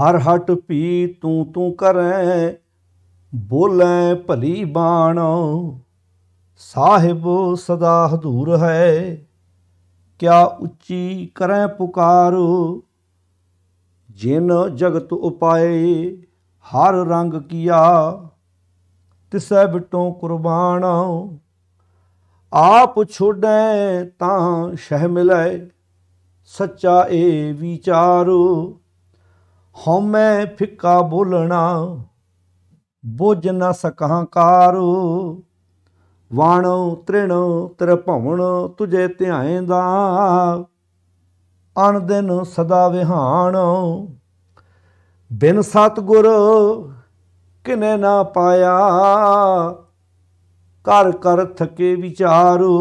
ਹਰ ਹਟ ਪੀ ਤੂੰ ਤੂੰ ਕਰੈ ਬੋਲੇ ਭਲੀ ਬਾਣ ਸਾਹਿਬ ਸਦਾ ਹਦੂਰ ਹੈ ਕਿਆ ਉੱਚੀ ਕਰੈ ਪੁਕਾਰ ਜਿਨ ਜਗਤ ਉਪਾਏ ਹਰ ਰੰਗ ਕੀਆ ਤਿਸੈ ਬਿਟੋਂ ਕੁਰਬਾਨ ਆਪ ਛੋੜੈ ਤਾਂ ਸ਼ਹਿ ਮਿਲੈ ਸੱਚਾ ਏ ਵਿਚਾਰੋ ਹਉ ਮੈਂ ਫਿੱਕਾ ਬੋਲਣਾ ਬੁਝ ਨ ਸਕਾਂ ਕਾਰੂ ਵਾਣ ਤ੍ਰਿਣ ਤਰ ਭਵਣ ਤੁਝੇ ਧਿਆਏ ਦਾ ਅਣ ਦਿਨ ਸਦਾ ਵਿਹਾਣ ਬਿਨ ਸਤਗੁਰ ਕਿਨੇ ਨਾ ਪਾਇਆ ਕਰ ਕਰ ਥਕੇ ਵਿਚਾਰੂ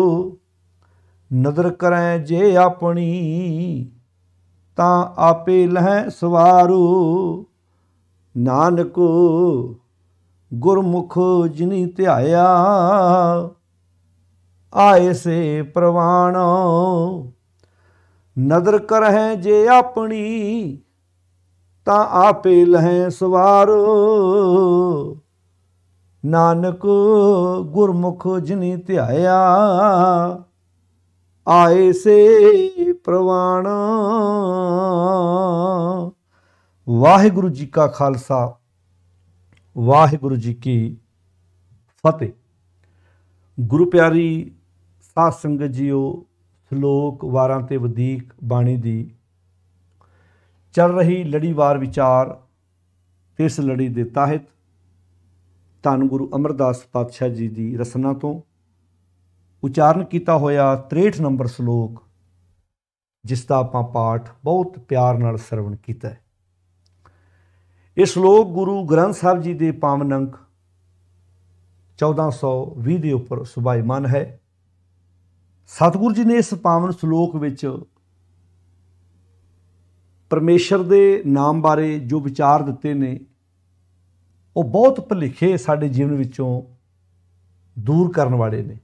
ਨਦਰ ਕਰੈ ਜੇ ਆਪਣੀ ਤਾਂ ਆਪੇ ਲਹਿ ਸਵਾਰੂ ਨਾਨਕ ਗੁਰਮੁਖ ਜਿਨੀ ਧਿਆਇਆ ਆਏ ਸੇ ਪ੍ਰਵਾਣ ਨਦਰ ਕਰਹਿ ਜੇ ਆਪਣੀ ਤਾਂ ਆਪੇ ਲਹਿ ਸਵਾਰੂ ਨਾਨਕ ਗੁਰਮੁਖ ਜਿਨੀ ਧਿਆਇਆ ਆਏ ਸੇ ਪ੍ਰਵਾਣਾ ਵਾਹਿਗੁਰੂ ਜੀ ਕਾ ਖਾਲਸਾ ਵਾਹਿਗੁਰੂ ਜੀ ਕੀ ਫਤਿਹ ਗੁਰੂ ਪਿਆਰੀ ਸਾਧ ਸੰਗਤ ਜੀਓ ਸ਼ਲੋਕ ਵਾਰਾਂ ਤੇ ਵਧੇਕ ਬਾਣੀ ਦੀ ਚੱਲ ਰਹੀ ਲੜੀਵਾਰ ਵਿਚਾਰ ਇਸ ਲੜੀ ਦੇ ਤਾਹਿਤ ਧੰਨ ਗੁਰੂ ਅਮਰਦਾਸ ਪਾਤਸ਼ਾਹ ਜੀ ਦੀ ਰਸਨਾ ਤੋਂ ਉਚਾਰਨ ਕੀਤਾ ਹੋਇਆ 63 ਨੰਬਰ ਸ਼ਲੋਕ ਜਿਸ ਦਾ ਆਪਾਂ ਪਾਠ ਬਹੁਤ ਪਿਆਰ ਨਾਲ ਸਰਵਣ ਕੀਤਾ ਹੈ ਇਹ ਸ਼ਲੋਕ ਗੁਰੂ ਗ੍ਰੰਥ ਸਾਹਿਬ ਜੀ ਦੇ ਪਾਵਨ ਅੰਕ 1420 ਦੇ ਉੱਪਰ ਸੁਭਾਈਮਾਨ ਹੈ ਸਤਿਗੁਰੂ ਜੀ ਨੇ ਇਸ ਪਾਵਨ ਸ਼ਲੋਕ ਵਿੱਚ ਪਰਮੇਸ਼ਰ ਦੇ ਨਾਮ ਬਾਰੇ ਜੋ ਵਿਚਾਰ ਦਿੱਤੇ ਨੇ ਉਹ ਬਹੁਤ ਭਲਿਖੇ ਸਾਡੇ ਜੀਵਨ ਵਿੱਚੋਂ ਦੂਰ ਕਰਨ ਵਾਲੇ ਨੇ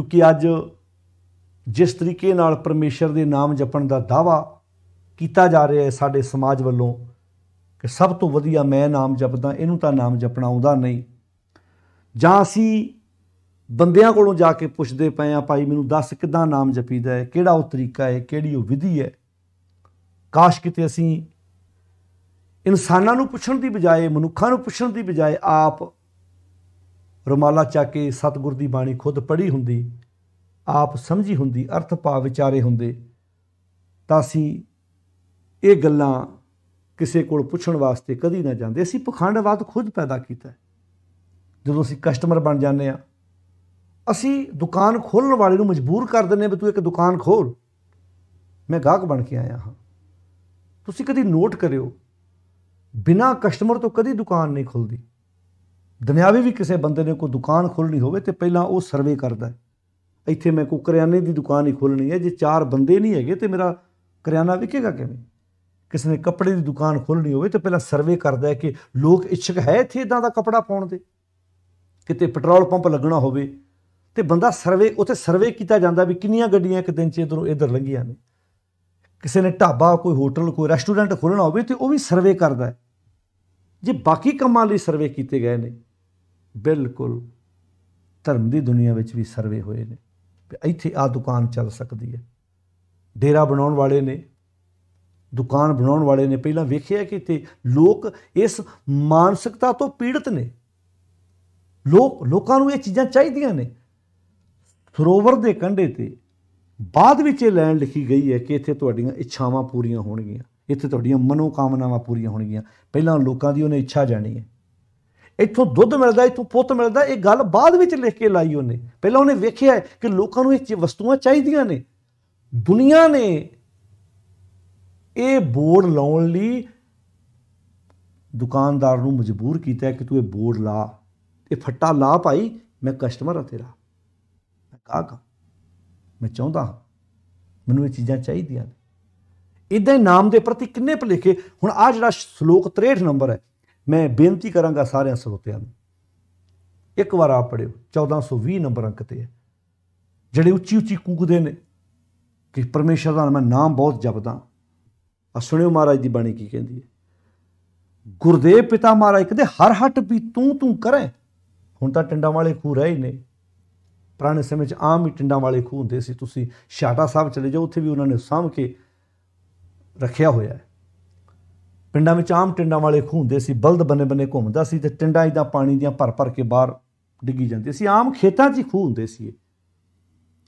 ਕਿਉਂਕਿ ਅੱਜ ਜਿਸ ਤਰੀਕੇ ਨਾਲ ਪਰਮੇਸ਼ਰ ਦੇ ਨਾਮ ਜਪਣ ਦਾ ਦਾਵਾ ਕੀਤਾ ਜਾ ਰਿਹਾ ਹੈ ਸਾਡੇ ਸਮਾਜ ਵੱਲੋਂ ਕਿ ਸਭ ਤੋਂ ਵਧੀਆ ਮੈਂ ਨਾਮ ਜਪਦਾ ਇਹਨੂੰ ਤਾਂ ਨਾਮ ਜਪਣਾ ਆਉਂਦਾ ਨਹੀਂ ਜਾਂ ਅਸੀਂ ਬੰਦਿਆਂ ਕੋਲੋਂ ਜਾ ਕੇ ਪੁੱਛਦੇ ਪਏ ਆ ਭਾਈ ਮੈਨੂੰ ਦੱਸ ਕਿਦਾਂ ਨਾਮ ਜਪੀਦਾ ਹੈ ਕਿਹੜਾ ਉਹ ਤਰੀਕਾ ਹੈ ਕਿਹੜੀ ਉਹ ਵਿਧੀ ਹੈ ਕਾਸ਼ ਕਿਤੇ ਅਸੀਂ ਇਨਸਾਨਾਂ ਨੂੰ ਪੁੱਛਣ ਦੀ ਬਜਾਏ ਮਨੁੱਖਾਂ ਨੂੰ ਪੁੱਛਣ ਦੀ ਬਜਾਏ ਆਪ ਰੁਮਾਲਾ ਚੱਕ ਕੇ ਸਤਗੁਰ ਦੀ ਬਾਣੀ ਖੁਦ ਪੜ੍ਹੀ ਹੁੰਦੀ ਆਪ ਸਮਝੀ ਹੁੰਦੀ ਅਰਥ ਭਾਵ ਵਿਚਾਰੇ ਹੁੰਦੇ ਤਾਂ ਅਸੀਂ ਇਹ ਗੱਲਾਂ ਕਿਸੇ ਕੋਲ ਪੁੱਛਣ ਵਾਸਤੇ ਕਦੀ ਨਾ ਜਾਂਦੇ ਅਸੀਂ ਪਖੰਡਵਾਦ ਖੁਦ ਪੈਦਾ ਕੀਤਾ ਜਦੋਂ ਅਸੀਂ ਕਸਟਮਰ ਬਣ ਜਾਂਦੇ ਆ ਅਸੀਂ ਦੁਕਾਨ ਖੋਲਣ ਵਾਲੇ ਨੂੰ ਮਜਬੂਰ ਕਰ ਦਿੰਨੇ ਵੀ ਤੂੰ ਇੱਕ ਦੁਕਾਨ ਖੋਲ ਮੈਂ ਗਾਹਕ ਬਣ ਕੇ ਆਇਆ ਹਾਂ ਤੁਸੀਂ ਕਦੀ ਨੋਟ ਕਰਿਓ ਬਿਨਾ ਕਸਟਮਰ ਤੋਂ ਕਦੀ ਦੁਕਾਨ ਨਹੀਂ ਖੁੱਲਦੀ ਦੁਨਿਆਵੀ ਵੀ ਕਿਸੇ ਬੰਦੇ ਨੇ ਕੋਈ ਦੁਕਾਨ ਖੋਲਣੀ ਹੋਵੇ ਤੇ ਪਹਿਲਾਂ ਉਹ ਸਰਵੇ ਕਰਦਾ ਹੈ ਇੱਥੇ ਮੈਂ ਕੋ ਕਰਿਆਨੇ ਦੀ ਦੁਕਾਨ ਹੀ ਖੋਲਣੀ ਹੈ ਜੇ ਚਾਰ ਬੰਦੇ ਨਹੀਂ ਹੈਗੇ ਤੇ ਮੇਰਾ ਕਰਿਆਨਾ ਵਿਕੇਗਾ ਕਿਵੇਂ ਕਿਸੇ ਨੇ ਕੱਪੜੇ ਦੀ ਦੁਕਾਨ ਖੋਲਣੀ ਹੋਵੇ ਤੇ ਪਹਿਲਾਂ ਸਰਵੇ ਕਰਦਾ ਹੈ ਕਿ ਲੋਕ ਇੱਛਕ ਹੈ ਇੱਥੇ ਇਦਾਂ ਦਾ ਕੱਪੜਾ ਪਾਉਣ ਦੇ ਕਿਤੇ ਪੈਟਰੋਲ ਪੰਪ ਲੱਗਣਾ ਹੋਵੇ ਤੇ ਬੰਦਾ ਸਰਵੇ ਉਥੇ ਸਰਵੇ ਕੀਤਾ ਜਾਂਦਾ ਵੀ ਕਿੰਨੀਆਂ ਗੱਡੀਆਂ ਇੱਕ ਦਿਨ 'ਚ ਇਧਰੋਂ ਇਧਰ ਲੰਘੀਆਂ ਨੇ ਕਿਸੇ ਨੇ ਢਾਬਾ ਕੋਈ ਹੋਟਲ ਕੋਈ ਰੈਸਟੋਰੈਂਟ ਖੋਲਣਾ ਹੋਵੇ ਤੇ ਉਹ ਵੀ ਸਰਵੇ ਕਰਦਾ ਹੈ ਜੇ ਬਾਕੀ ਕੰਮਾਂ ਲਈ ਸਰਵੇ ਕੀਤੇ ਗਏ ਨੇ ਬਿਲਕੁਲ ਧਰਮ ਦੀ ਦੁਨੀਆ ਵਿੱਚ ਵੀ ਸਰਵੇ ਹੋਏ ਨੇ ਇੱਥੇ ਆ ਦੁਕਾਨ ਚੱਲ ਸਕਦੀ ਹੈ ਡੇਰਾ ਬਣਾਉਣ ਵਾਲੇ ਨੇ ਦੁਕਾਨ ਬਣਾਉਣ ਵਾਲੇ ਨੇ ਪਹਿਲਾਂ ਵੇਖਿਆ ਕਿ ਤੇ ਲੋਕ ਇਸ ਮਾਨਸਿਕਤਾ ਤੋਂ ਪੀੜਤ ਨੇ ਲੋਕ ਲੋਕਾਂ ਨੂੰ ਇਹ ਚੀਜ਼ਾਂ ਚਾਹੀਦੀਆਂ ਨੇ ਸਰੋਵਰ ਦੇ ਕੰਢੇ ਤੇ ਬਾਅਦ ਵਿੱਚ ਇਹ ਲਾਈਨ ਲਿਖੀ ਗਈ ਹੈ ਕਿ ਇੱਥੇ ਤੁਹਾਡੀਆਂ ਇੱਛਾਵਾਂ ਪੂਰੀਆਂ ਹੋਣਗੀਆਂ ਇੱਥੇ ਤੁਹਾਡੀਆਂ ਮਨੋਕਾਮਨਾਵਾਂ ਪੂਰੀਆਂ ਹੋਣਗੀਆਂ ਪਹਿਲਾਂ ਲੋਕਾਂ ਦੀ ਉਹਨੇ ਇੱਛਾ ਜਾਣੀ ਹੈ ਇੱਥੋਂ ਦੁੱਧ ਮਿਲਦਾ ਇੱਥੋਂ ਪੁੱਤ ਮਿਲਦਾ ਇਹ ਗੱਲ ਬਾਅਦ ਵਿੱਚ ਲਿਖ ਕੇ ਲਾਈ ਉਹਨੇ ਪਹਿਲਾਂ ਉਹਨੇ ਵੇਖਿਆ ਕਿ ਲੋਕਾਂ ਨੂੰ ਇਹ ਵਸਤੂਆਂ ਚਾਹੀਦੀਆਂ ਨੇ ਦੁਨੀਆ ਨੇ ਇਹ ਬੋਰਡ ਲਾਉਣ ਲਈ ਦੁਕਾਨਦਾਰ ਨੂੰ ਮਜਬੂਰ ਕੀਤਾ ਕਿ ਤੂੰ ਇਹ ਬੋਰਡ ਲਾ ਇਹ ਫੱਟਾ ਲਾ ਭਾਈ ਮੈਂ ਕਸਟਮਰ ਹਾਂ ਤੇਰਾ ਮੈਂ ਕਾਕਾ ਮੈਂ ਚਾਹੁੰਦਾ ਮੈਨੂੰ ਇਹ ਚੀਜ਼ਾਂ ਚਾਹੀਦੀਆਂ ਨੇ ਇਦਾਂ ਨਾਮ ਦੇ ਪ੍ਰਤੀ ਕਿੰਨੇ ਭਲੇਖੇ ਹੁਣ ਆ ਜਿਹੜਾ ਸ਼ਲੋਕ 63 ਨੰਬਰ ਹੈ ਮੈਂ ਬੇਨਤੀ ਕਰਾਂਗਾ ਸਾਰਿਆਂ ਸਰੋਤਿਆਂ ਨੂੰ ਇੱਕ ਵਾਰ ਆ ਪੜਿਓ 1420 ਨੰਬਰ ਅੰਕ ਤੇ ਹੈ ਜਿਹੜੇ ਉੱਚੀ ਉੱਚੀ ਕੂਕਦੇ ਨੇ ਕਿ ਪਰਮੇਸ਼ਰ ਦਾ ਮੈਂ ਨਾਮ ਬਹੁਤ ਜਪਦਾ ਆ ਸੁਣਿਓ ਮਹਾਰਾਜ ਦੀ ਬਾਣੀ ਕੀ ਕਹਿੰਦੀ ਹੈ ਗੁਰਦੇਵ ਪਿਤਾ ਮਹਾਰਾਜ ਕਹਿੰਦੇ ਹਰ ਹੱਟ ਵੀ ਤੂੰ ਤੂੰ ਕਰੇ ਹੁਣ ਤਾਂ ਟਿੰਡਾਂ ਵਾਲੇ ਖੂ ਰਹੇ ਨੇ ਪੁਰਾਣੇ ਸਮੇਂ 'ਚ ਆਮ ਹੀ ਟਿੰਡਾਂ ਵਾਲੇ ਖੂ ਹੁੰਦੇ ਸੀ ਤੁਸੀਂ ਛਾਟਾ ਸਾਹਿਬ ਚਲੇ ਜਾਓ ਉੱਥੇ ਵੀ ਉਹਨਾਂ ਨੇ ਸਾਂਭ ਕੇ ਰੱਖਿਆ ਹੋਇਆ ਹੈ ਪਿੰਡਾਂ ਵਿੱਚ ਆਮ ਟਿੰਡਾਂ ਵਾਲੇ ਖੂਹ ਹੁੰਦੇ ਸੀ ਬਲਦ ਬੰਨੇ-ਬੰਨੇ ਘੁੰਮਦਾ ਸੀ ਤੇ ਟਿੰਡਾਂ ਇਦਾਂ ਪਾਣੀ ਦੀਆਂ ਭਰ-ਭਰ ਕੇ ਬਾਹਰ ਡਿੱਗੀ ਜਾਂਦੀ ਸੀ ਆਮ ਖੇਤਾਂ 'ਚ ਖੂਹ ਹੁੰਦੇ ਸੀ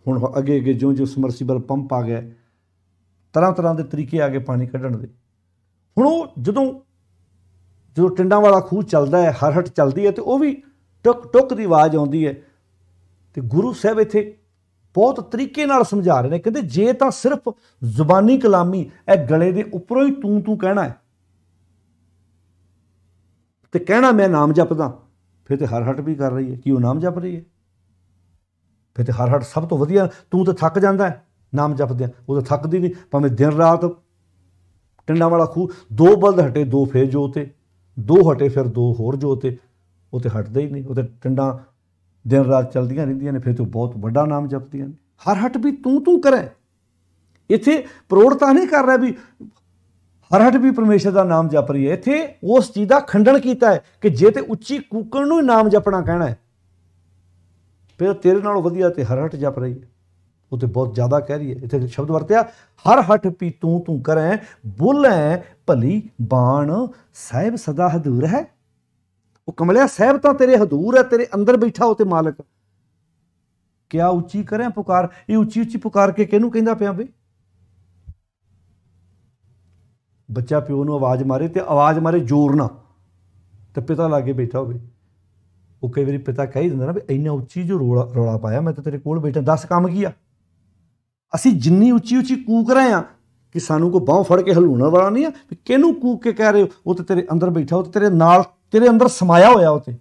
ਹੁਣ ਅੱਗੇ-ਅੱਗੇ ਜਿਉਂ-ਜਿਉਂ ਸਮਰਸੀਬਲ ਪੰਪ ਆ ਗਿਆ ਤਰ੍ਹਾਂ-ਤਰ੍ਹਾਂ ਦੇ ਤਰੀਕੇ ਆ ਗਏ ਪਾਣੀ ਕੱਢਣ ਦੇ ਹੁਣ ਉਹ ਜਦੋਂ ਜਦੋਂ ਟਿੰਡਾਂ ਵਾਲਾ ਖੂਹ ਚੱਲਦਾ ਹੈ ਹਰ ਹਟ ਚੱਲਦੀ ਹੈ ਤੇ ਉਹ ਵੀ ਟੁਕ ਟੁਕ ਦੀ ਆਵਾਜ਼ ਆਉਂਦੀ ਹੈ ਤੇ ਗੁਰੂ ਸਾਹਿਬ ਇੱਥੇ ਬਹੁਤ ਤਰੀਕੇ ਨਾਲ ਸਮਝਾ ਰਹੇ ਨੇ ਕਹਿੰਦੇ ਜੇ ਤਾਂ ਸਿਰਫ ਜ਼ੁਬਾਨੀ ਕਲਾਮੀ ਇਹ ਗਲੇ ਦੇ ਉੱਪਰੋਂ ਹੀ ਤੂੰ ਤੂੰ ਕਹਿਣਾ ਹੈ ਤੇ ਕਹਿਣਾ ਮੈਂ ਨਾਮ ਜਪਦਾ ਫਿਰ ਤੇ ਹਰ ਹਟ ਵੀ ਕਰ ਰਹੀ ਹੈ ਕਿ ਉਹ ਨਾਮ ਜਪ ਰਹੀ ਹੈ ਫਿਰ ਤੇ ਹਰ ਹਟ ਸਭ ਤੋਂ ਵਧੀਆ ਤੂੰ ਤਾਂ ਥੱਕ ਜਾਂਦਾ ਨਾਮ ਜਪਦਿਆਂ ਉਹ ਤਾਂ ਥੱਕਦੀ ਨਹੀਂ ਭਾਵੇਂ ਦਿਨ ਰਾਤ ਟੰਡਾ ਵਾਲਾ ਖੂ ਦੋ ਬਲਦ ਹਟੇ ਦੋ ਫੇਰ ਜੋਤੇ ਦੋ ਹਟੇ ਫਿਰ ਦੋ ਹੋਰ ਜੋਤੇ ਉਹ ਤੇ ਹਟਦਾ ਹੀ ਨਹੀਂ ਉਹ ਤੇ ਟੰਡਾ ਦਿਨ ਰਾਤ ਚਲਦੀਆਂ ਰਹਿੰਦੀਆਂ ਨੇ ਫਿਰ ਤੂੰ ਬਹੁਤ ਵੱਡਾ ਨਾਮ ਜਪਦੀਆਂ ਨੇ ਹਰ ਹਟ ਵੀ ਤੂੰ ਤੂੰ ਕਰੇ ਇੱਥੇ ਪ੍ਰੋੜਤਾ ਨਹੀਂ ਕਰ ਰਿਹਾ ਵੀ ਹਰ ਹਟ ਵੀ ਪਰਮੇਸ਼ਰ ਦਾ ਨਾਮ ਜਪ ਰਹੀ ਹੈ ਇੱਥੇ ਉਸ ਚੀਜ਼ ਦਾ ਖੰਡਨ ਕੀਤਾ ਹੈ ਕਿ ਜੇ ਤੇ ਉੱਚੀ ਕੂਕਣ ਨੂੰ ਨਾਮ ਜਪਣਾ ਕਹਿਣਾ ਹੈ ਫਿਰ ਤੇਰੇ ਨਾਲੋਂ ਵਧੀਆ ਤੇ ਹਰ ਹਟ ਜਪ ਰਹੀ ਹੈ ਉਹ ਤੇ ਬਹੁਤ ਜ਼ਿਆਦਾ ਕਹਿ ਰਹੀ ਹੈ ਇੱਥੇ ਸ਼ਬਦ ਵਰਤਿਆ ਹਰ ਹਟ ਪੀ ਤੂੰ ਤੂੰ ਕਰੈ ਬੁਲੈ ਭਲੀ ਬਾਣ ਸਾਹਿਬ ਸਦਾ ਹਦੂਰ ਹੈ ਉਹ ਕਮਲਿਆ ਸਾਹਿਬ ਤਾਂ ਤੇਰੇ ਹਦੂਰ ਹੈ ਤੇਰੇ ਅੰਦਰ ਬੈਠਾ ਉਹ ਤੇ ਮਾਲਕ ਕਿਆ ਉੱਚੀ ਕਰੈ ਪੁਕਾਰ ਇਹ ਉੱਚੀ ਉੱਚੀ ਪੁਕਾਰ ਕੇ ਕਿਹਨੂੰ ਕਹਿੰਦਾ ਪਿਆ ਬਈ ਬੱਚਾ ਪਿਓ ਨੂੰ ਆਵਾਜ਼ ਮਾਰੇ ਤੇ ਆਵਾਜ਼ ਮਾਰੇ ਜ਼ੋਰ ਨਾਲ ਤੇ ਪਿਤਾ ਲਾਗੇ ਬੈਠਾ ਹੋਵੇ ਉਹ ਕਈ ਵਾਰੀ ਪਿਤਾ ਕਹਿ ਦਿੰਦਾ ਨਾ ਵੀ ਇੰਨਾ ਉੱਚੀ ਜੋ ਰੋਲਾ ਰੋਲਾ ਪਾਇਆ ਮੈਂ ਤਾਂ ਤੇਰੇ ਕੋਲ ਬੈਠਾ 10 ਕੰਮ ਕੀਆ ਅਸੀਂ ਜਿੰਨੀ ਉੱਚੀ ਉੱਚੀ ਕੂਕ ਰਹੇ ਆ ਕਿ ਸਾਨੂੰ ਕੋ ਬਾਹ ਫੜ ਕੇ ਹਲੂਣਾ ਵਾਲਾ ਨਹੀਂ ਆ ਕਿਹਨੂੰ ਕੂਕ ਕੇ ਕਹਿ ਰਹੇ ਹੋ ਉਹ ਤੇ ਤੇਰੇ ਅੰਦਰ ਬੈਠਾ ਉਹ ਤੇਰੇ ਨਾਲ ਤੇਰੇ ਅੰਦਰ ਸਮਾਇਆ ਹੋਇਆ ਉਹ ਤੇ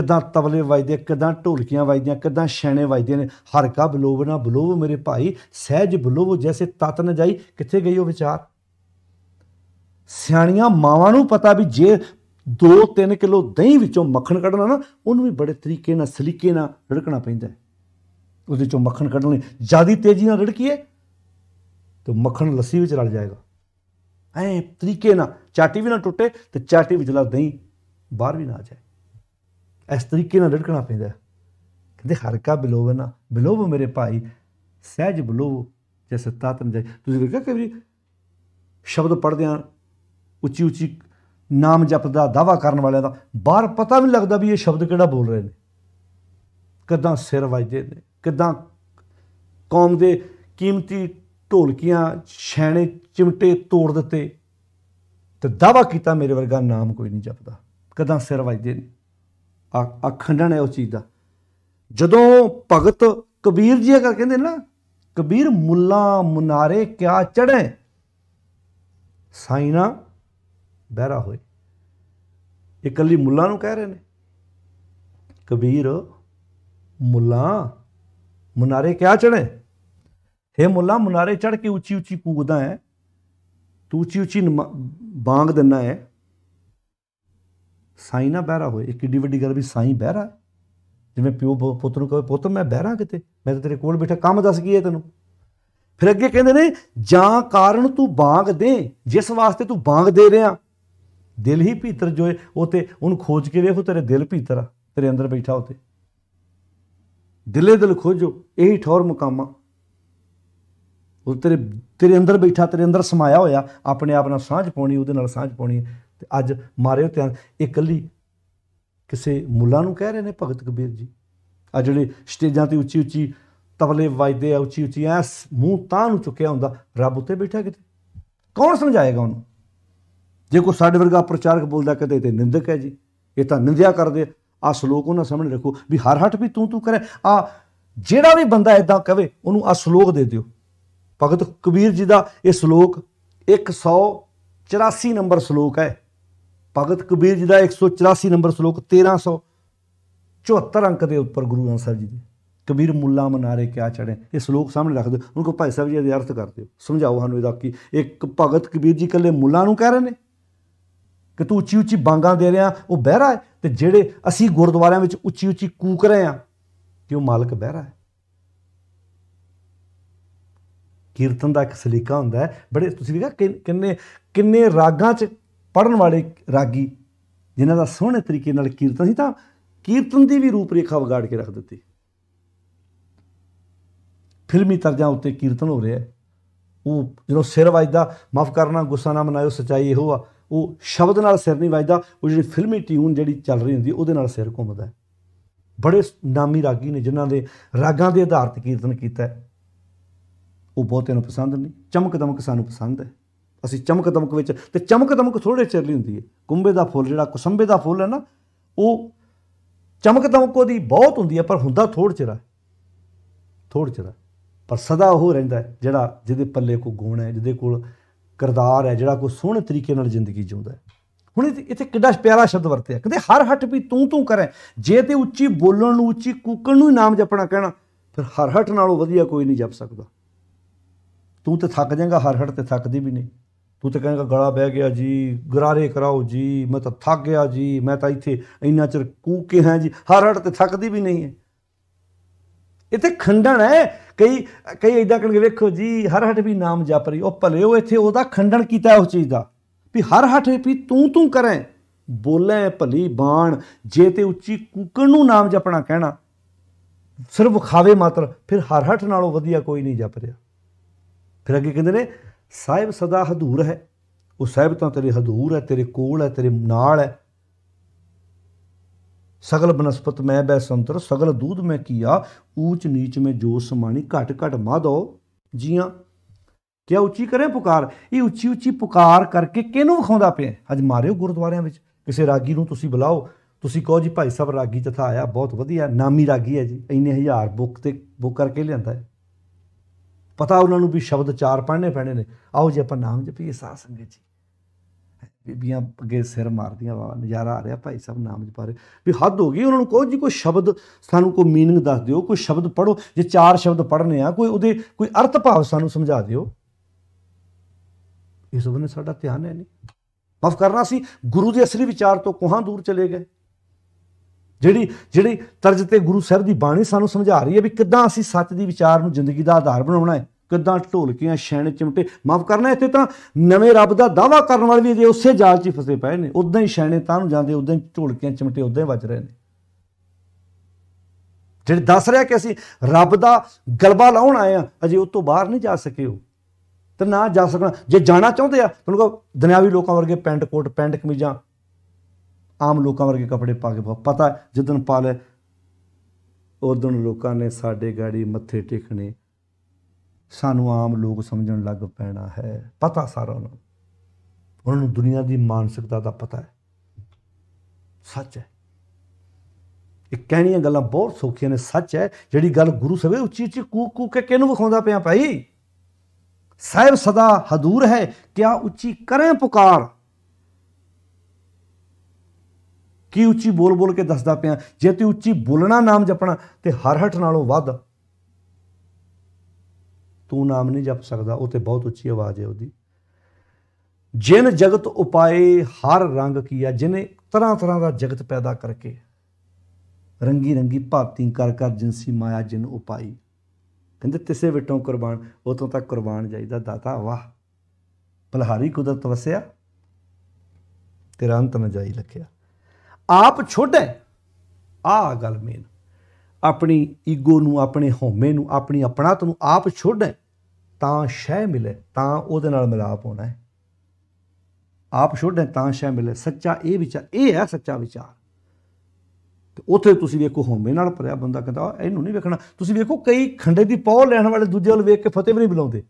ਕਿਦਾਂ ਤਬਲੇ ਵੱਜਦੇ ਕਿਦਾਂ ਢੋਲਕੀਆਂ ਵੱਜਦੀਆਂ ਕਿਦਾਂ ਛੈਣੇ ਵੱਜਦੇ ਨੇ ਹਰ ਕਾ ਬਲੋਵ ਨਾ ਬਲੋਵ ਮੇਰੇ ਭਾਈ ਸਹਿਜ ਬਲੋਵ ਜੈਸੇ ਤਤ ਨ ਜਾਈ ਕਿੱਥੇ ਗਈ ਉਹ ਵਿਚਾਰ ਸਿਆਣੀਆਂ ਮਾਵਾਂ ਨੂੰ ਪਤਾ ਵੀ ਜੇ 2-3 ਕਿਲੋ ਦਹੀਂ ਵਿੱਚੋਂ ਮੱਖਣ ਕੱਢਣਾ ਨਾ ਉਹਨੂੰ ਵੀ ਬੜੇ ਤਰੀਕੇ ਨਾਲ ਸਲੀਕੇ ਨਾਲ ਰੜਕਣਾ ਪੈਂਦਾ ਉਹਦੇ ਚੋਂ ਮੱਖਣ ਕੱਢਣ ਲਈ ਜਿਆਦੀ ਤੇਜ਼ੀ ਨਾਲ ਰੜਕੀਏ ਤੇ ਮੱਖਣ ਲੱਸੀ ਵਿੱਚ ਰਲ ਜਾਏਗਾ ਐ ਤਰੀਕੇ ਨਾਲ ਚਾਟੀ ਵੀ ਨਾ ਟੁੱਟੇ ਤੇ ਚਾਟੀ ਵਿੱਚ ਲਾ ਦਹੀਂ ਬਾਹਰ ਵੀ ਨਾ ਆ ਜਾਏ ਇਸ ਤਰੀਕੇ ਨਾਲ ਲੜਕਣਾ ਪੈਂਦਾ ਕਹਿੰਦੇ ਹਰ ਕਾ ਬਿਲੋਵ ਨਾ ਬਿਲੋਵ ਮੇਰੇ ਭਾਈ ਸਹਿਜ ਬਿਲੋਵ ਜਿਸ ਤਾਤਮ ਜਾਈ ਤੁਸੀਂ ਦੇਖਿਆ ਕਿ ਵੀ ਸ਼ਬਦ ਪੜਦੇ ਆ ਉੱਚੀ ਉੱਚੀ ਨਾਮ ਜਪਦਾ ਦਾਵਾ ਕਰਨ ਵਾਲਿਆਂ ਦਾ ਬਾਹਰ ਪਤਾ ਵੀ ਲੱਗਦਾ ਵੀ ਇਹ ਸ਼ਬਦ ਕਿਹੜਾ ਬੋਲ ਰਹੇ ਨੇ ਕਿਦਾਂ ਸਿਰ ਵੱਜਦੇ ਨੇ ਕਿਦਾਂ ਕੌਮ ਦੇ ਕੀਮਤੀ ਢੋਲਕੀਆਂ ਛੈਣੇ ਚਿਮਟੇ ਤੋੜ ਦਿੱਤੇ ਤੇ ਦਾਵਾ ਕੀਤਾ ਮੇਰੇ ਵਰਗਾ ਨਾਮ ਕੋਈ ਨਹੀਂ ਜਪਦਾ ਕਦਾਂ ਸਿਰ ਵੱਜਦੇ ਨੇ ਅਖੰਡਨ ਹੈ ਉਸ ਚੀਜ਼ ਦਾ ਜਦੋਂ ਭਗਤ ਕਬੀਰ ਜੀ ਅਗਰ ਕਹਿੰਦੇ ਨਾ ਕਬੀਰ ਮੁੱਲਾ ਮੁਨਾਰੇ ਕਿਆ ਚੜੇ ਸਾਈਨਾ ਬਹਿਰਾ ਹੋਏ ਇਕੱਲੀ ਮੁੱਲਾ ਨੂੰ ਕਹਿ ਰਹੇ ਨੇ ਕਬੀਰ ਮੁੱਲਾ ਮੁਨਾਰੇ ਕਿਆ ਚੜੇ ਹੇ ਮੁੱਲਾ ਮੁਨਾਰੇ ਚੜ ਕੇ ਉੱਚੀ ਉੱਚੀ ਕੂਦਦਾ ਹੈ ਤੂੰ ਉੱਚੀ ਉੱਚੀ ਬਾਗ ਦਿੰਨਾ ਹੈ ਸਾਈਂ ਨਾ ਬਹਿਰਾ ਹੋਏ ਇੱਕ ਏਡੀ ਵੱਡੀ ਗੱਲ ਵੀ ਸਾਈਂ ਬਹਿਰਾ ਜਿਵੇਂ ਪਿਓ ਪੁੱਤ ਨੂੰ ਕਹੇ ਪੁੱਤ ਮੈਂ ਬਹਿਰਾ ਕਿਤੇ ਮੈਂ ਤਾਂ ਤੇਰੇ ਕੋਲ ਬੈਠਾ ਕੰਮ ਦੱਸ ਕੀ ਹੈ ਤੈਨੂੰ ਫਿਰ ਅੱਗੇ ਕਹਿੰਦੇ ਨੇ ਜਾਂ ਕਾਰਨ ਤੂੰ ਬਾਗ ਦੇ ਜਿਸ ਵਾਸਤੇ ਤੂੰ ਬਾਗ ਦੇ ਰਿਆਂ ਦਿਲ ਹੀ ਭੀਤਰ ਜੋਏ ਉਤੇ ਉਹਨੂੰ ਖੋਜ ਕੇ ਵੇਖੋ ਤੇਰੇ ਦਿਲ ਭੀਤਰ ਆ ਤੇਰੇ ਅੰਦਰ ਬੈਠਾ ਉਤੇ ਦਿਲੇ ਦਿਲ ਖੋਜੋ ਇਹੀ ਠੌਰ ਮੁਕਾਮਾ ਉਹ ਤੇਰੇ ਤੇਰੇ ਅੰਦਰ ਬੈਠਾ ਤੇਰੇ ਅੰਦਰ ਸਮਾਇਆ ਹੋਇਆ ਆਪਣੇ ਆਪ ਨਾਲ ਸਾਂਝ ਪਾਉਣੀ ਉਹਦੇ ਨਾਲ ਸਾਂਝ ਪਾਉਣੀ ਤੇ ਅੱਜ ਮਾਰਿਓ ਧਿਆਨ ਇਹ ਇਕੱਲੀ ਕਿਸੇ ਮੁੱਲਾ ਨੂੰ ਕਹਿ ਰਹੇ ਨੇ ਭਗਤ ਕਬੀਰ ਜੀ ਆ ਜਿਹੜੇ ਸਟੇਜਾਂ ਤੇ ਉੱਚੀ ਉੱਚੀ ਤਬਲੇ ਵਜਦੇ ਆ ਉੱਚੀ ਉੱਚੀ ਐਸ ਮੂੰਹ ਤਾਂ ਨੂੰ ਚੁੱਕਿਆ ਹੁੰਦਾ ਰੱਬ ਉੱਤੇ ਬੈਠਾ ਕਿਤੇ ਕੌਣ ਸਮਝਾਏਗਾ ਉਹਨੂੰ ਜੇ ਕੋ ਸਾਡੇ ਵਰਗਾ ਪ੍ਰਚਾਰਕ ਬੋਲਦਾ ਕਦੇ ਤੇ ਨਿੰਦਕ ਹੈ ਜੀ ਇਹ ਤਾਂ ਨਿੰਦਿਆ ਕਰਦੇ ਆ ਸ਼ਲੋਕ ਉਹਨਾਂ ਸਾਹਮਣੇ ਰੱਖੋ ਵੀ ਹਰ ਹੱਟ ਵੀ ਤੂੰ ਤੂੰ ਕਰੇ ਆ ਜਿਹੜਾ ਵੀ ਬੰਦਾ ਇਦਾਂ ਕਵੇ ਉਹਨੂੰ ਆ ਸ਼ਲੋਕ ਦੇ ਦਿਓ ਭਗਤ ਕਬੀਰ ਜੀ ਦਾ ਇਹ ਸ਼ਲੋਕ 184 ਨੰਬਰ ਸ਼ਲੋਕ ਹੈ ਭਗਤ ਕਬੀਰ ਜੀ ਦਾ 184 ਨੰਬਰ ਸ਼ਲੋਕ 1374 ਅੰਕ ਦੇ ਉੱਪਰ ਗੁਰੂ ਗ੍ਰੰਥ ਸਾਹਿਬ ਜੀ ਦੇ ਕਬੀਰ ਮੁੱਲਾ ਮਨਾਰੇ ਕਿਆ ਚੜੇ ਇਹ ਸ਼ਲੋਕ ਸਾਹਮਣੇ ਰੱਖ ਦਿਓ ਉਹਨਾਂ ਕੋ ਭਾਈ ਸਾਹਿਬ ਜੀ ਦੇ ਅਰਥ ਕਰ ਦਿਓ ਸਮਝਾਓ ਸਾਨੂੰ ਇਹਦਾ ਕੀ ਇੱਕ ਭਗਤ ਕਬੀਰ ਜੀ ਕੱਲੇ ਮੁੱਲਾ ਨੂੰ ਕਹਿ ਰਹੇ ਨੇ ਕਿ ਤੂੰ ਉੱਚੀ ਉੱਚੀ ਬਾਂਗਾ ਦੇ ਰਿਆਂ ਉਹ ਬਹਿਰਾ ਹੈ ਤੇ ਜਿਹੜੇ ਅਸੀਂ ਗੁਰਦੁਆਰਿਆਂ ਵਿੱਚ ਉੱਚੀ ਉੱਚੀ ਕੂਕ ਰਹੇ ਆ ਕਿ ਉਹ ਮਾਲਕ ਬਹਿਰਾ ਹੈ ਕੀਰਤਨ ਦਾ ਇੱਕ ਸਲੀਕਾ ਹੁੰਦਾ ਹੈ ਬੜੇ ਤੁਸੀਂ ਵੀ ਕਿੰਨੇ ਕਿੰਨੇ ਰਾਗਾਂ 'ਚ ਪੜਨ ਵਾਲੇ ਰਾਗੀ ਜਿਨ੍ਹਾਂ ਦਾ ਸੋਹਣੇ ਤਰੀਕੇ ਨਾਲ ਕੀਰਤਨ ਸੀ ਤਾਂ ਕੀਰਤਨ ਦੀ ਵੀ ਰੂਪ ਰੇਖਾ ਵਿਗਾੜ ਕੇ ਰੱਖ ਦਿੱਤੀ ਫਿਲਮੀ ਤਰਜਾਂ ਉੱਤੇ ਕੀਰਤਨ ਹੋ ਰਿਹਾ ਉਹ ਜਦੋਂ ਸਿਰ ਵੱਜਦਾ ਮਾਫ ਕਰਨਾ ਗੁੱਸਾ ਨਾ ਮਨਾਇਓ ਸਚਾਈ ਇਹੋ ਆ ਉਹ ਸ਼ਬਦ ਨਾਲ ਸਿਰ ਨਹੀਂ ਵੱਜਦਾ ਉਹ ਜਿਹੜੀ ਫਿਲਮੀ ਟਿਊਨ ਜਿਹੜੀ ਚੱਲ ਰਹੀ ਹੁੰਦੀ ਉਹਦੇ ਨਾਲ ਸਿਰ ਘੁੰਮਦਾ ਬੜੇ ਨਾਮੀ ਰਾਗੀ ਨੇ ਜਿਨ੍ਹਾਂ ਦੇ ਰਾਗਾਂ ਦੇ ਆਧਾਰ ਤੇ ਕੀਰਤਨ ਕੀਤਾ ਉਹ ਬਹੁਤਿਆਂ ਨੂੰ ਪਸੰਦ ਨਹੀਂ ਚਮਕ ਦਮਕ ਸਾਨੂੰ ਪਸੰਦ ਹੈ ਅਸੀਂ ਚਮਕ ਦਮਕ ਵਿੱਚ ਤੇ ਚਮਕ ਦਮਕ ਥੋੜੇ ਚਿਰ ਲਈ ਹੁੰਦੀ ਹੈ ਕੁੰਬੇ ਦਾ ਫੁੱਲ ਜਿਹੜਾ ਕੁਸੰਬੇ ਦਾ ਫੁੱਲ ਹੈ ਨਾ ਉਹ ਚਮਕ ਦਮਕ ਉਹਦੀ ਬਹੁਤ ਹੁੰਦੀ ਹੈ ਪਰ ਹੁੰਦਾ ਥੋੜ ਹੈ ਥੋੜ ਚਿਰ ਪਰ ਸਦਾ ਉਹ ਰਹਿੰਦਾ ਜਿਹੜਾ ਜਿਹਦੇ ਪੱਲੇ ਕੋ ਗੁਣ ਹੈ ਜਿਹਦੇ ਕੋਲ ਕਰਦਾਰ ਹੈ ਜਿਹੜਾ ਕੋ ਸੋਹਣੇ ਤਰੀਕੇ ਨਾਲ ਜ਼ਿੰਦਗੀ ਜਿਉਂਦਾ ਹੈ ਹੁਣ ਇੱਥੇ ਕਿੱਡਾ ਪਿਆਰਾ ਸ਼ਬਦ ਵਰਤਿਆ ਕਹਿੰਦੇ ਹਰ ਹੱਟ ਵੀ ਤੂੰ ਤੂੰ ਕਰੇ ਜੇ ਤੇ ਉੱਚੀ ਬੋਲਣ ਨੂੰ ਉੱਚੀ ਕੂਕਣ ਨੂੰ ਨਾਮ ਜਪਣਾ ਕਹਿਣਾ ਫਿਰ ਹਰ ਹੱਟ ਨਾਲੋਂ ਵਧੀਆ ਕੋਈ ਨਹੀਂ ਜਪ ਸਕਦਾ ਤੂੰ ਤੇ ਥੱਕ ਜਾਏਗਾ ਹਰ ਹੱਟ ਤੇ ਥੱਕਦੀ ਵੀ ਨਹੀਂ ਤੂੰ ਤਾਂ ਕਹਿੰਦਾ ਗਲਾ ਬਹਿ ਗਿਆ ਜੀ ਗਰਾਰੇ ਕਰਾਓ ਜੀ ਮੈਂ ਤਾਂ ਥੱਕ ਗਿਆ ਜੀ ਮੈਂ ਤਾਂ ਇੱਥੇ ਇੰਨਾ ਚਿਰ ਕੂਕੇ ਕੇ ਹਾਂ ਜੀ ਹਰ ਹਟ ਤੇ ਥੱਕਦੀ ਵੀ ਨਹੀਂ ਹੈ ਇੱਥੇ ਖੰਡਣ ਹੈ ਕਈ ਕਈ ਐਦਾਂ ਕਹਿੰਦੇ ਵੇਖੋ ਜੀ ਹਰ ਹਟ ਵੀ ਨਾਮ ਜਪ ਰਹੀ ਉਹ ਭਲੇ ਉਹ ਇੱਥੇ ਉਹਦਾ ਖੰਡਣ ਕੀਤਾ ਉਸ ਚੀਜ਼ ਦਾ ਵੀ ਹਰ ਹਟ ਵੀ ਤੂੰ ਤੂੰ ਕਰੇ ਬੋਲੇ ਭਲੀ ਬਾਣ ਜੇ ਤੇ ਉੱਚੀ ਕੂਕਣ ਨੂੰ ਨਾਮ ਜਪਣਾ ਕਹਿਣਾ ਸਿਰਫ ਖਾਵੇ ਮਾਤਰ ਫਿਰ ਹਰ ਹਟ ਨਾਲੋਂ ਵਧੀਆ ਕੋਈ ਨਹੀਂ ਜਪ ਰਿਹਾ ਫਿਰ ਅੱਗੇ ਕਹਿੰਦੇ ਨੇ ਸਾਹਿਬ ਸਦਾ ਹਜ਼ੂਰ ਹੈ ਉਹ ਸਾਹਿਬ ਤਾਂ ਤੇਰੇ ਹਜ਼ੂਰ ਹੈ ਤੇਰੇ ਕੋਲ ਹੈ ਤੇਰੇ ਨਾਲ ਹੈ ਸਗਲ ਬਨਸਪਤ ਮੈਂ ਬੈ ਸੰਤਰ ਸਗਲ ਦੂਧ ਮੈਂ ਕੀਆ ਊਚ ਨੀਚ ਮੈਂ ਜੋ ਸਮਾਣੀ ਘਟ ਘਟ ਮਾਦੋ ਜੀਆਂ ਕਿਆ ਉੱਚੀ ਕਰੇ ਪੁਕਾਰ ਇਹ ਉੱਚੀ ਉੱਚੀ ਪੁਕਾਰ ਕਰਕੇ ਕਿਹਨੂੰ ਵਿਖਾਉਂਦਾ ਪਿਆ ਅੱਜ ਮਾਰਿਓ ਗੁਰਦੁਆਰਿਆਂ ਵਿੱਚ ਕਿਸੇ ਰਾਗੀ ਨੂੰ ਤੁਸੀਂ ਬੁਲਾਓ ਤੁਸੀਂ ਕਹੋ ਜੀ ਭਾਈ ਸਾਹਿਬ ਰਾਗੀ ਜਥਾ ਆਇਆ ਬਹੁਤ ਵਧੀਆ ਨਾਮੀ ਰਾਗੀ ਹੈ ਜੀ ਇੰਨੇ ਹਜ਼ਾਰ ਬੁੱਕ ਤੇ ਬੁੱਕ ਕਰਕੇ ਲਿਆਂਦਾ ਹੈ ਪਤਾ ਉਹਨਾਂ ਨੂੰ ਵੀ ਸ਼ਬਦ ਚਾਰ ਪੜ੍ਹਨੇ ਪੈਣੇ ਨੇ ਆਓ ਜੇ ਆਪਾਂ ਨਾਮ ਜਪੀਏ ਸਾਧ ਸੰਗਤ ਜੀ ਬੀਬੀਆਂ ਅੱਗੇ ਸਿਰ ਮਾਰਦੀਆਂ ਵਾ ਨਜ਼ਾਰਾ ਆ ਰਿਹਾ ਭਾਈ ਸਾਹਿਬ ਨਾਮ ਜਪਾ ਰਹੇ ਵੀ ਹੱਦ ਹੋ ਗਈ ਉਹਨਾਂ ਨੂੰ ਕੋਈ ਜੀ ਕੋਈ ਸ਼ਬਦ ਸਾਨੂੰ ਕੋਈ मीनिंग ਦੱਸ ਦਿਓ ਕੋਈ ਸ਼ਬਦ ਪੜੋ ਜੇ ਚਾਰ ਸ਼ਬਦ ਪੜਨੇ ਆ ਕੋਈ ਉਹਦੇ ਕੋਈ ਅਰਥ ਭਾਵ ਸਾਨੂੰ ਸਮਝਾ ਦਿਓ ਇਸ ਉਹਨੇ ਸਾਡਾ ਧਿਆਨ ਹੈ ਨਹੀਂ ਮਾਫ ਕਰਨਾ ਸੀ ਗੁਰੂ ਦੇ ਅਸਲੀ ਵਿਚਾਰ ਤੋਂ ਕੋਹਾਂ ਦੂਰ ਚਲੇ ਗਏ ਜਿਹੜੀ ਜਿਹੜੀ ਤਰਜ ਤੇ ਗੁਰੂ ਸਾਹਿਬ ਦੀ ਬਾਣੀ ਸਾਨੂੰ ਸਮਝਾ ਰਹੀ ਹੈ ਵੀ ਕਿੱਦਾਂ ਅਸੀਂ ਸੱਚ ਦੀ ਵਿਚਾਰ ਨੂੰ ਜ਼ਿੰਦਗੀ ਦਾ ਆਧਾਰ ਬਣਾਉਣਾ ਹੈ ਕਿੱਦਾਂ ਢੋਲਕੀਆਂ ਛੈਣ ਚਿਮਟੇ ਮਾਫ ਕਰਨਾ ਇੱਥੇ ਤਾਂ ਨਵੇਂ ਰੱਬ ਦਾ ਦਾਵਾ ਕਰਨ ਵਾਲੇ ਵੀ ਜੇ ਉਸੇ ਜਾਲ 'ਚ ਹੀ ਫਸੇ ਪਏ ਨੇ ਉਦਾਂ ਹੀ ਛੈਣੇ ਤਾਂ ਨੂੰ ਜਾਂਦੇ ਉਦਾਂ ਹੀ ਢੋਲਕੀਆਂ ਚਿਮਟੇ ਉਦਾਂ ਹੀ ਵੱਜ ਰਹੇ ਨੇ ਜਿਹੜੇ ਦੱਸ ਰਿਹਾ ਕਿ ਅਸੀਂ ਰੱਬ ਦਾ ਗਲਬਾ ਲਾਉਣ ਆਏ ਆ ਅਜੇ ਉਸ ਤੋਂ ਬਾਹਰ ਨਹੀਂ ਜਾ ਸਕੇ ਹੋ ਤੇ ਨਾ ਜਾ ਸਕਣਾ ਜੇ ਜਾਣਾ ਚਾਹੁੰਦੇ ਆ ਤੁਹਾਨੂੰ ਕਹ ਦੁਨਿਆਵੀ ਲੋਕਾਂ ਵਰਗੇ ਪੈਂਟ ਕੋਟ ਪੈਂਟ ਕਮੀਜ਼ਾਂ ਆਮ ਲੋਕਾਂ ਵਰਗੇ ਕੱਪੜੇ ਪਾ ਕੇ ਪਤਾ ਜਦੋਂ ਪਾ ਲੈ ਉਦੋਂ ਲੋਕਾਂ ਨੇ ਸਾਡੇ ਗਾੜੀ ਮੱਥੇ ਟੇਕਣੇ ਸਾਨੂੰ ਆਮ ਲੋਕ ਸਮਝਣ ਲੱਗ ਪੈਣਾ ਹੈ ਪਤਾ ਸਾਰਾ ਉਹਨਾਂ ਨੂੰ ਉਹਨਾਂ ਨੂੰ ਦੁਨੀਆ ਦੀ ਮਾਨਸਿਕਤਾ ਦਾ ਪਤਾ ਹੈ ਸੱਚ ਹੈ ਇਹ ਕਹਿਣੀਆਂ ਗੱਲਾਂ ਬਹੁਤ ਸੌਖੀਆਂ ਨੇ ਸੱਚ ਹੈ ਜਿਹੜੀ ਗੱਲ ਗੁਰੂ ਸਵੇ ਉੱਚੀ ਉੱਚੀ ਕੂ ਕੂ ਕੇ ਕਿਹਨੂੰ ਵਿਖਾਉਂਦਾ ਪਿਆ ਭਾਈ ਸਾਹਿਬ ਸਦਾ ਹਦੂਰ ਹੈ ਕਿਆ ਉੱਚੀ ਕਰੇ ਪੁਕਾਰ ਕੀ ਉੱਚੀ ਬੋਲ ਬੋਲ ਕੇ ਦੱਸਦਾ ਪਿਆ ਜੇ ਤੂੰ ਉੱਚੀ ਬੋਲਣਾ ਨਾਮ ਜਪਣਾ ਤੇ ਹਰ ਹਟ ਨਾਲੋਂ ਵੱਧ ਤੂੰ ਨਾਮ ਨਹੀਂ ਜਪ ਸਕਦਾ ਉਹ ਤੇ ਬਹੁਤ ਉੱਚੀ ਆਵਾਜ਼ ਹੈ ਉਹਦੀ ਜਿਨ ਜਗਤ ਉਪਾਏ ਹਰ ਰੰਗ ਕੀਆ ਜਿਨੇ ਤਰ੍ਹਾਂ ਤਰ੍ਹਾਂ ਦਾ ਜਗਤ ਪੈਦਾ ਕਰਕੇ ਰੰਗੀ ਰੰਗੀ ਭਾਤੀ ਕਰ ਕਰ ਜਿੰਸੀ ਮਾਇਆ ਜਿਨ ਉਪਾਈ ਕਹਿੰਦੇ ਤਿਸੇ ਵਿਟੋਂ ਕੁਰਬਾਨ ਉਤੋਂ ਤੱਕ ਕੁਰਬਾਨ ਜਾਈਦਾ ਦਾਤਾ ਵਾਹ ਭਲਹਾਰੀ ਕੁਦਰਤ ਵਸਿਆ ਤੇਰਾ ਅੰਤ ਨਾ ਜਾਈ ਲਖਿਆ ਆਪ ਛੋਟੇ ਆ ਗੱਲ ਮੇਨ ਆਪਣੀ ਈਗੋ ਨੂੰ ਆਪਣੇ ਹਉਮੈ ਨੂੰ ਆਪਣੀ ਆਪਣਾਤ ਨੂੰ ਆਪ ਛੋਟੇ ਤਾਂ ਸ਼ੈ ਮਿਲੇ ਤਾਂ ਉਹਦੇ ਨਾਲ ਮਿਲਾਪ ਹੋਣਾ ਹੈ ਆਪ ਛੋਟੇ ਤਾਂ ਸ਼ੈ ਮਿਲੇ ਸੱਚਾ ਇਹ ਵਿਚਾਰ ਇਹ ਹੈ ਸੱਚਾ ਵਿਚਾਰ ਤੇ ਤੁਸੀਂ ਵੇਖੋ ਹਉਮੈ ਨਾਲ ਭਰਿਆ ਬੰਦਾ ਕਹਿੰਦਾ ਇਹਨੂੰ ਨਹੀਂ ਵੇਖਣਾ ਤੁਸੀਂ ਵੇਖੋ ਕਈ ਖੰਡੇ ਦੀ ਪੌਲ ਲੈਣ ਵਾਲੇ ਦੂਜੇ ਵੱਲ ਵੇਖ ਕੇ ਫਤਿਹ ਵੀ ਨਹੀਂ ਬੁਲਾਉਂਦੇ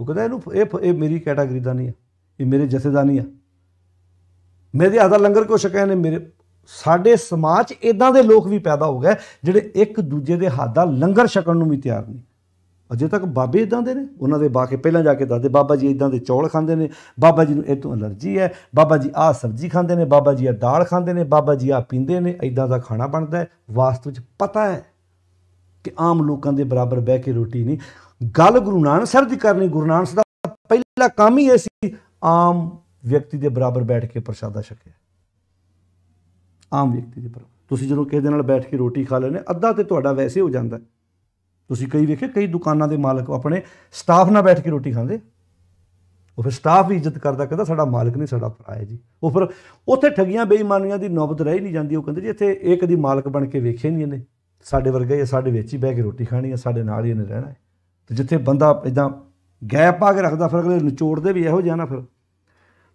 ਉਹ ਕਹਿੰਦਾ ਇਹਨੂੰ ਇਹ ਇਹ ਮੇਰੀ ਕੈਟਾਗਰੀ ਦਾ ਨਹੀਂ ਆ ਇਹ ਮੇਰੇ ਜਥੇ ਦਾ ਨਹੀਂ ਆ ਮੇਰੇ ਹੱਥ ਦਾ ਲੰਗਰ ਕੋ ਸ਼ਕਿਆ ਨੇ ਮੇਰੇ ਸਾਡੇ ਸਮਾਜ 'ਚ ਇਦਾਂ ਦੇ ਲੋਕ ਵੀ ਪੈਦਾ ਹੋ ਗਏ ਜਿਹੜੇ ਇੱਕ ਦੂਜੇ ਦੇ ਹੱਥ ਦਾ ਲੰਗਰ ਛਕਣ ਨੂੰ ਵੀ ਤਿਆਰ ਨਹੀਂ ਅਜੇ ਤੱਕ ਬਾਬੇ ਇਦਾਂ ਦੇ ਨੇ ਉਹਨਾਂ ਦੇ ਬਾਕੇ ਪਹਿਲਾਂ ਜਾ ਕੇ ਦੱਸਦੇ ਬਾਬਾ ਜੀ ਇਦਾਂ ਦੇ ਚੌਲ ਖਾਂਦੇ ਨੇ ਬਾਬਾ ਜੀ ਨੂੰ ਇਹ ਤੋਂ ਅਲਰਜੀ ਹੈ ਬਾਬਾ ਜੀ ਆਹ ਸਬਜ਼ੀ ਖਾਂਦੇ ਨੇ ਬਾਬਾ ਜੀ ਆਹ ਦਾਲ ਖਾਂਦੇ ਨੇ ਬਾਬਾ ਜੀ ਆਹ ਪੀਂਦੇ ਨੇ ਇਦਾਂ ਦਾ ਖਾਣਾ ਬਣਦਾ ਹੈ ਵਾਸਤਵ ਵਿੱਚ ਪਤਾ ਹੈ ਕਿ ਆਮ ਲੋਕਾਂ ਦੇ ਬਰਾਬਰ ਬਹਿ ਕੇ ਰੋਟੀ ਨਹੀਂ ਗੱਲ ਗੁਰੂ ਨਾਨਕ ਸਾਹਿਬ ਦੀ ਕਰਨੀ ਗੁਰੂ ਨਾਨਕ ਸਾਹਿਬ ਦਾ ਪਹਿਲਾ ਕੰਮ ਹੀ ਇਹ ਸੀ ਆਮ ਵਿਅਕਤੀ ਦੇ ਬਰਾਬਰ ਬੈਠ ਕੇ ਪ੍ਰਸ਼ਾਦਾ ਛਕਿਆ ਆਮ ਵਿਅਕਤੀ ਦੇ ਬਰਾਬਰ ਤੁਸੀਂ ਜਦੋਂ ਕਿਸੇ ਦੇ ਨਾਲ ਬੈਠ ਕੇ ਰੋਟੀ ਖਾ ਲੈਨੇ ਅੱਧਾ ਤੇ ਤੁਹਾਡਾ ਵੈਸੇ ਹੋ ਜਾਂਦਾ ਤੁਸੀਂ ਕਈ ਵੇਖੇ ਕਈ ਦੁਕਾਨਾਂ ਦੇ ਮਾਲਕ ਆਪਣੇ ਸਟਾਫ ਨਾਲ ਬੈਠ ਕੇ ਰੋਟੀ ਖਾਂਦੇ ਉਹ ਫਿਰ ਸਟਾਫ ਵੀ ਇੱਜ਼ਤ ਕਰਦਾ ਕਹਿੰਦਾ ਸਾਡਾ ਮਾਲਕ ਨਹੀਂ ਸਾਡਾ ਭਰਾ ਹੈ ਜੀ ਉਹ ਫਿਰ ਉੱਥੇ ਠਗੀਆਂ ਬੇਈਮਾਨੀਆਂ ਦੀ ਨੌਬਤ ਰਹਿ ਨਹੀਂ ਜਾਂਦੀ ਉਹ ਕਹਿੰਦੇ ਜੀ ਇੱਥੇ ਇਹ ਕਦੀ ਮਾਲਕ ਬਣ ਕੇ ਵੇਖੇ ਨਹੀਂ ਇਹਨੇ ਸਾਡੇ ਵਰਗਾ ਹੀ ਸਾਡੇ ਵਿੱਚ ਹੀ ਬਹਿ ਕੇ ਰੋਟੀ ਖਾਣੀ ਹੈ ਸਾਡੇ ਨਾਲ ਹੀ ਇਹਨੇ ਰਹਿਣਾ ਹੈ ਤੇ ਜਿੱਥੇ ਬੰਦਾ ਇਦਾਂ ਗੈਪ ਆ ਕੇ ਰੱਖਦਾ ਫਿਰ ਅਗਲੇ ਨਿਚੋੜਦੇ ਵੀ ਇਹੋ ਜਿਹਾ ਨਾ ਫਿਰ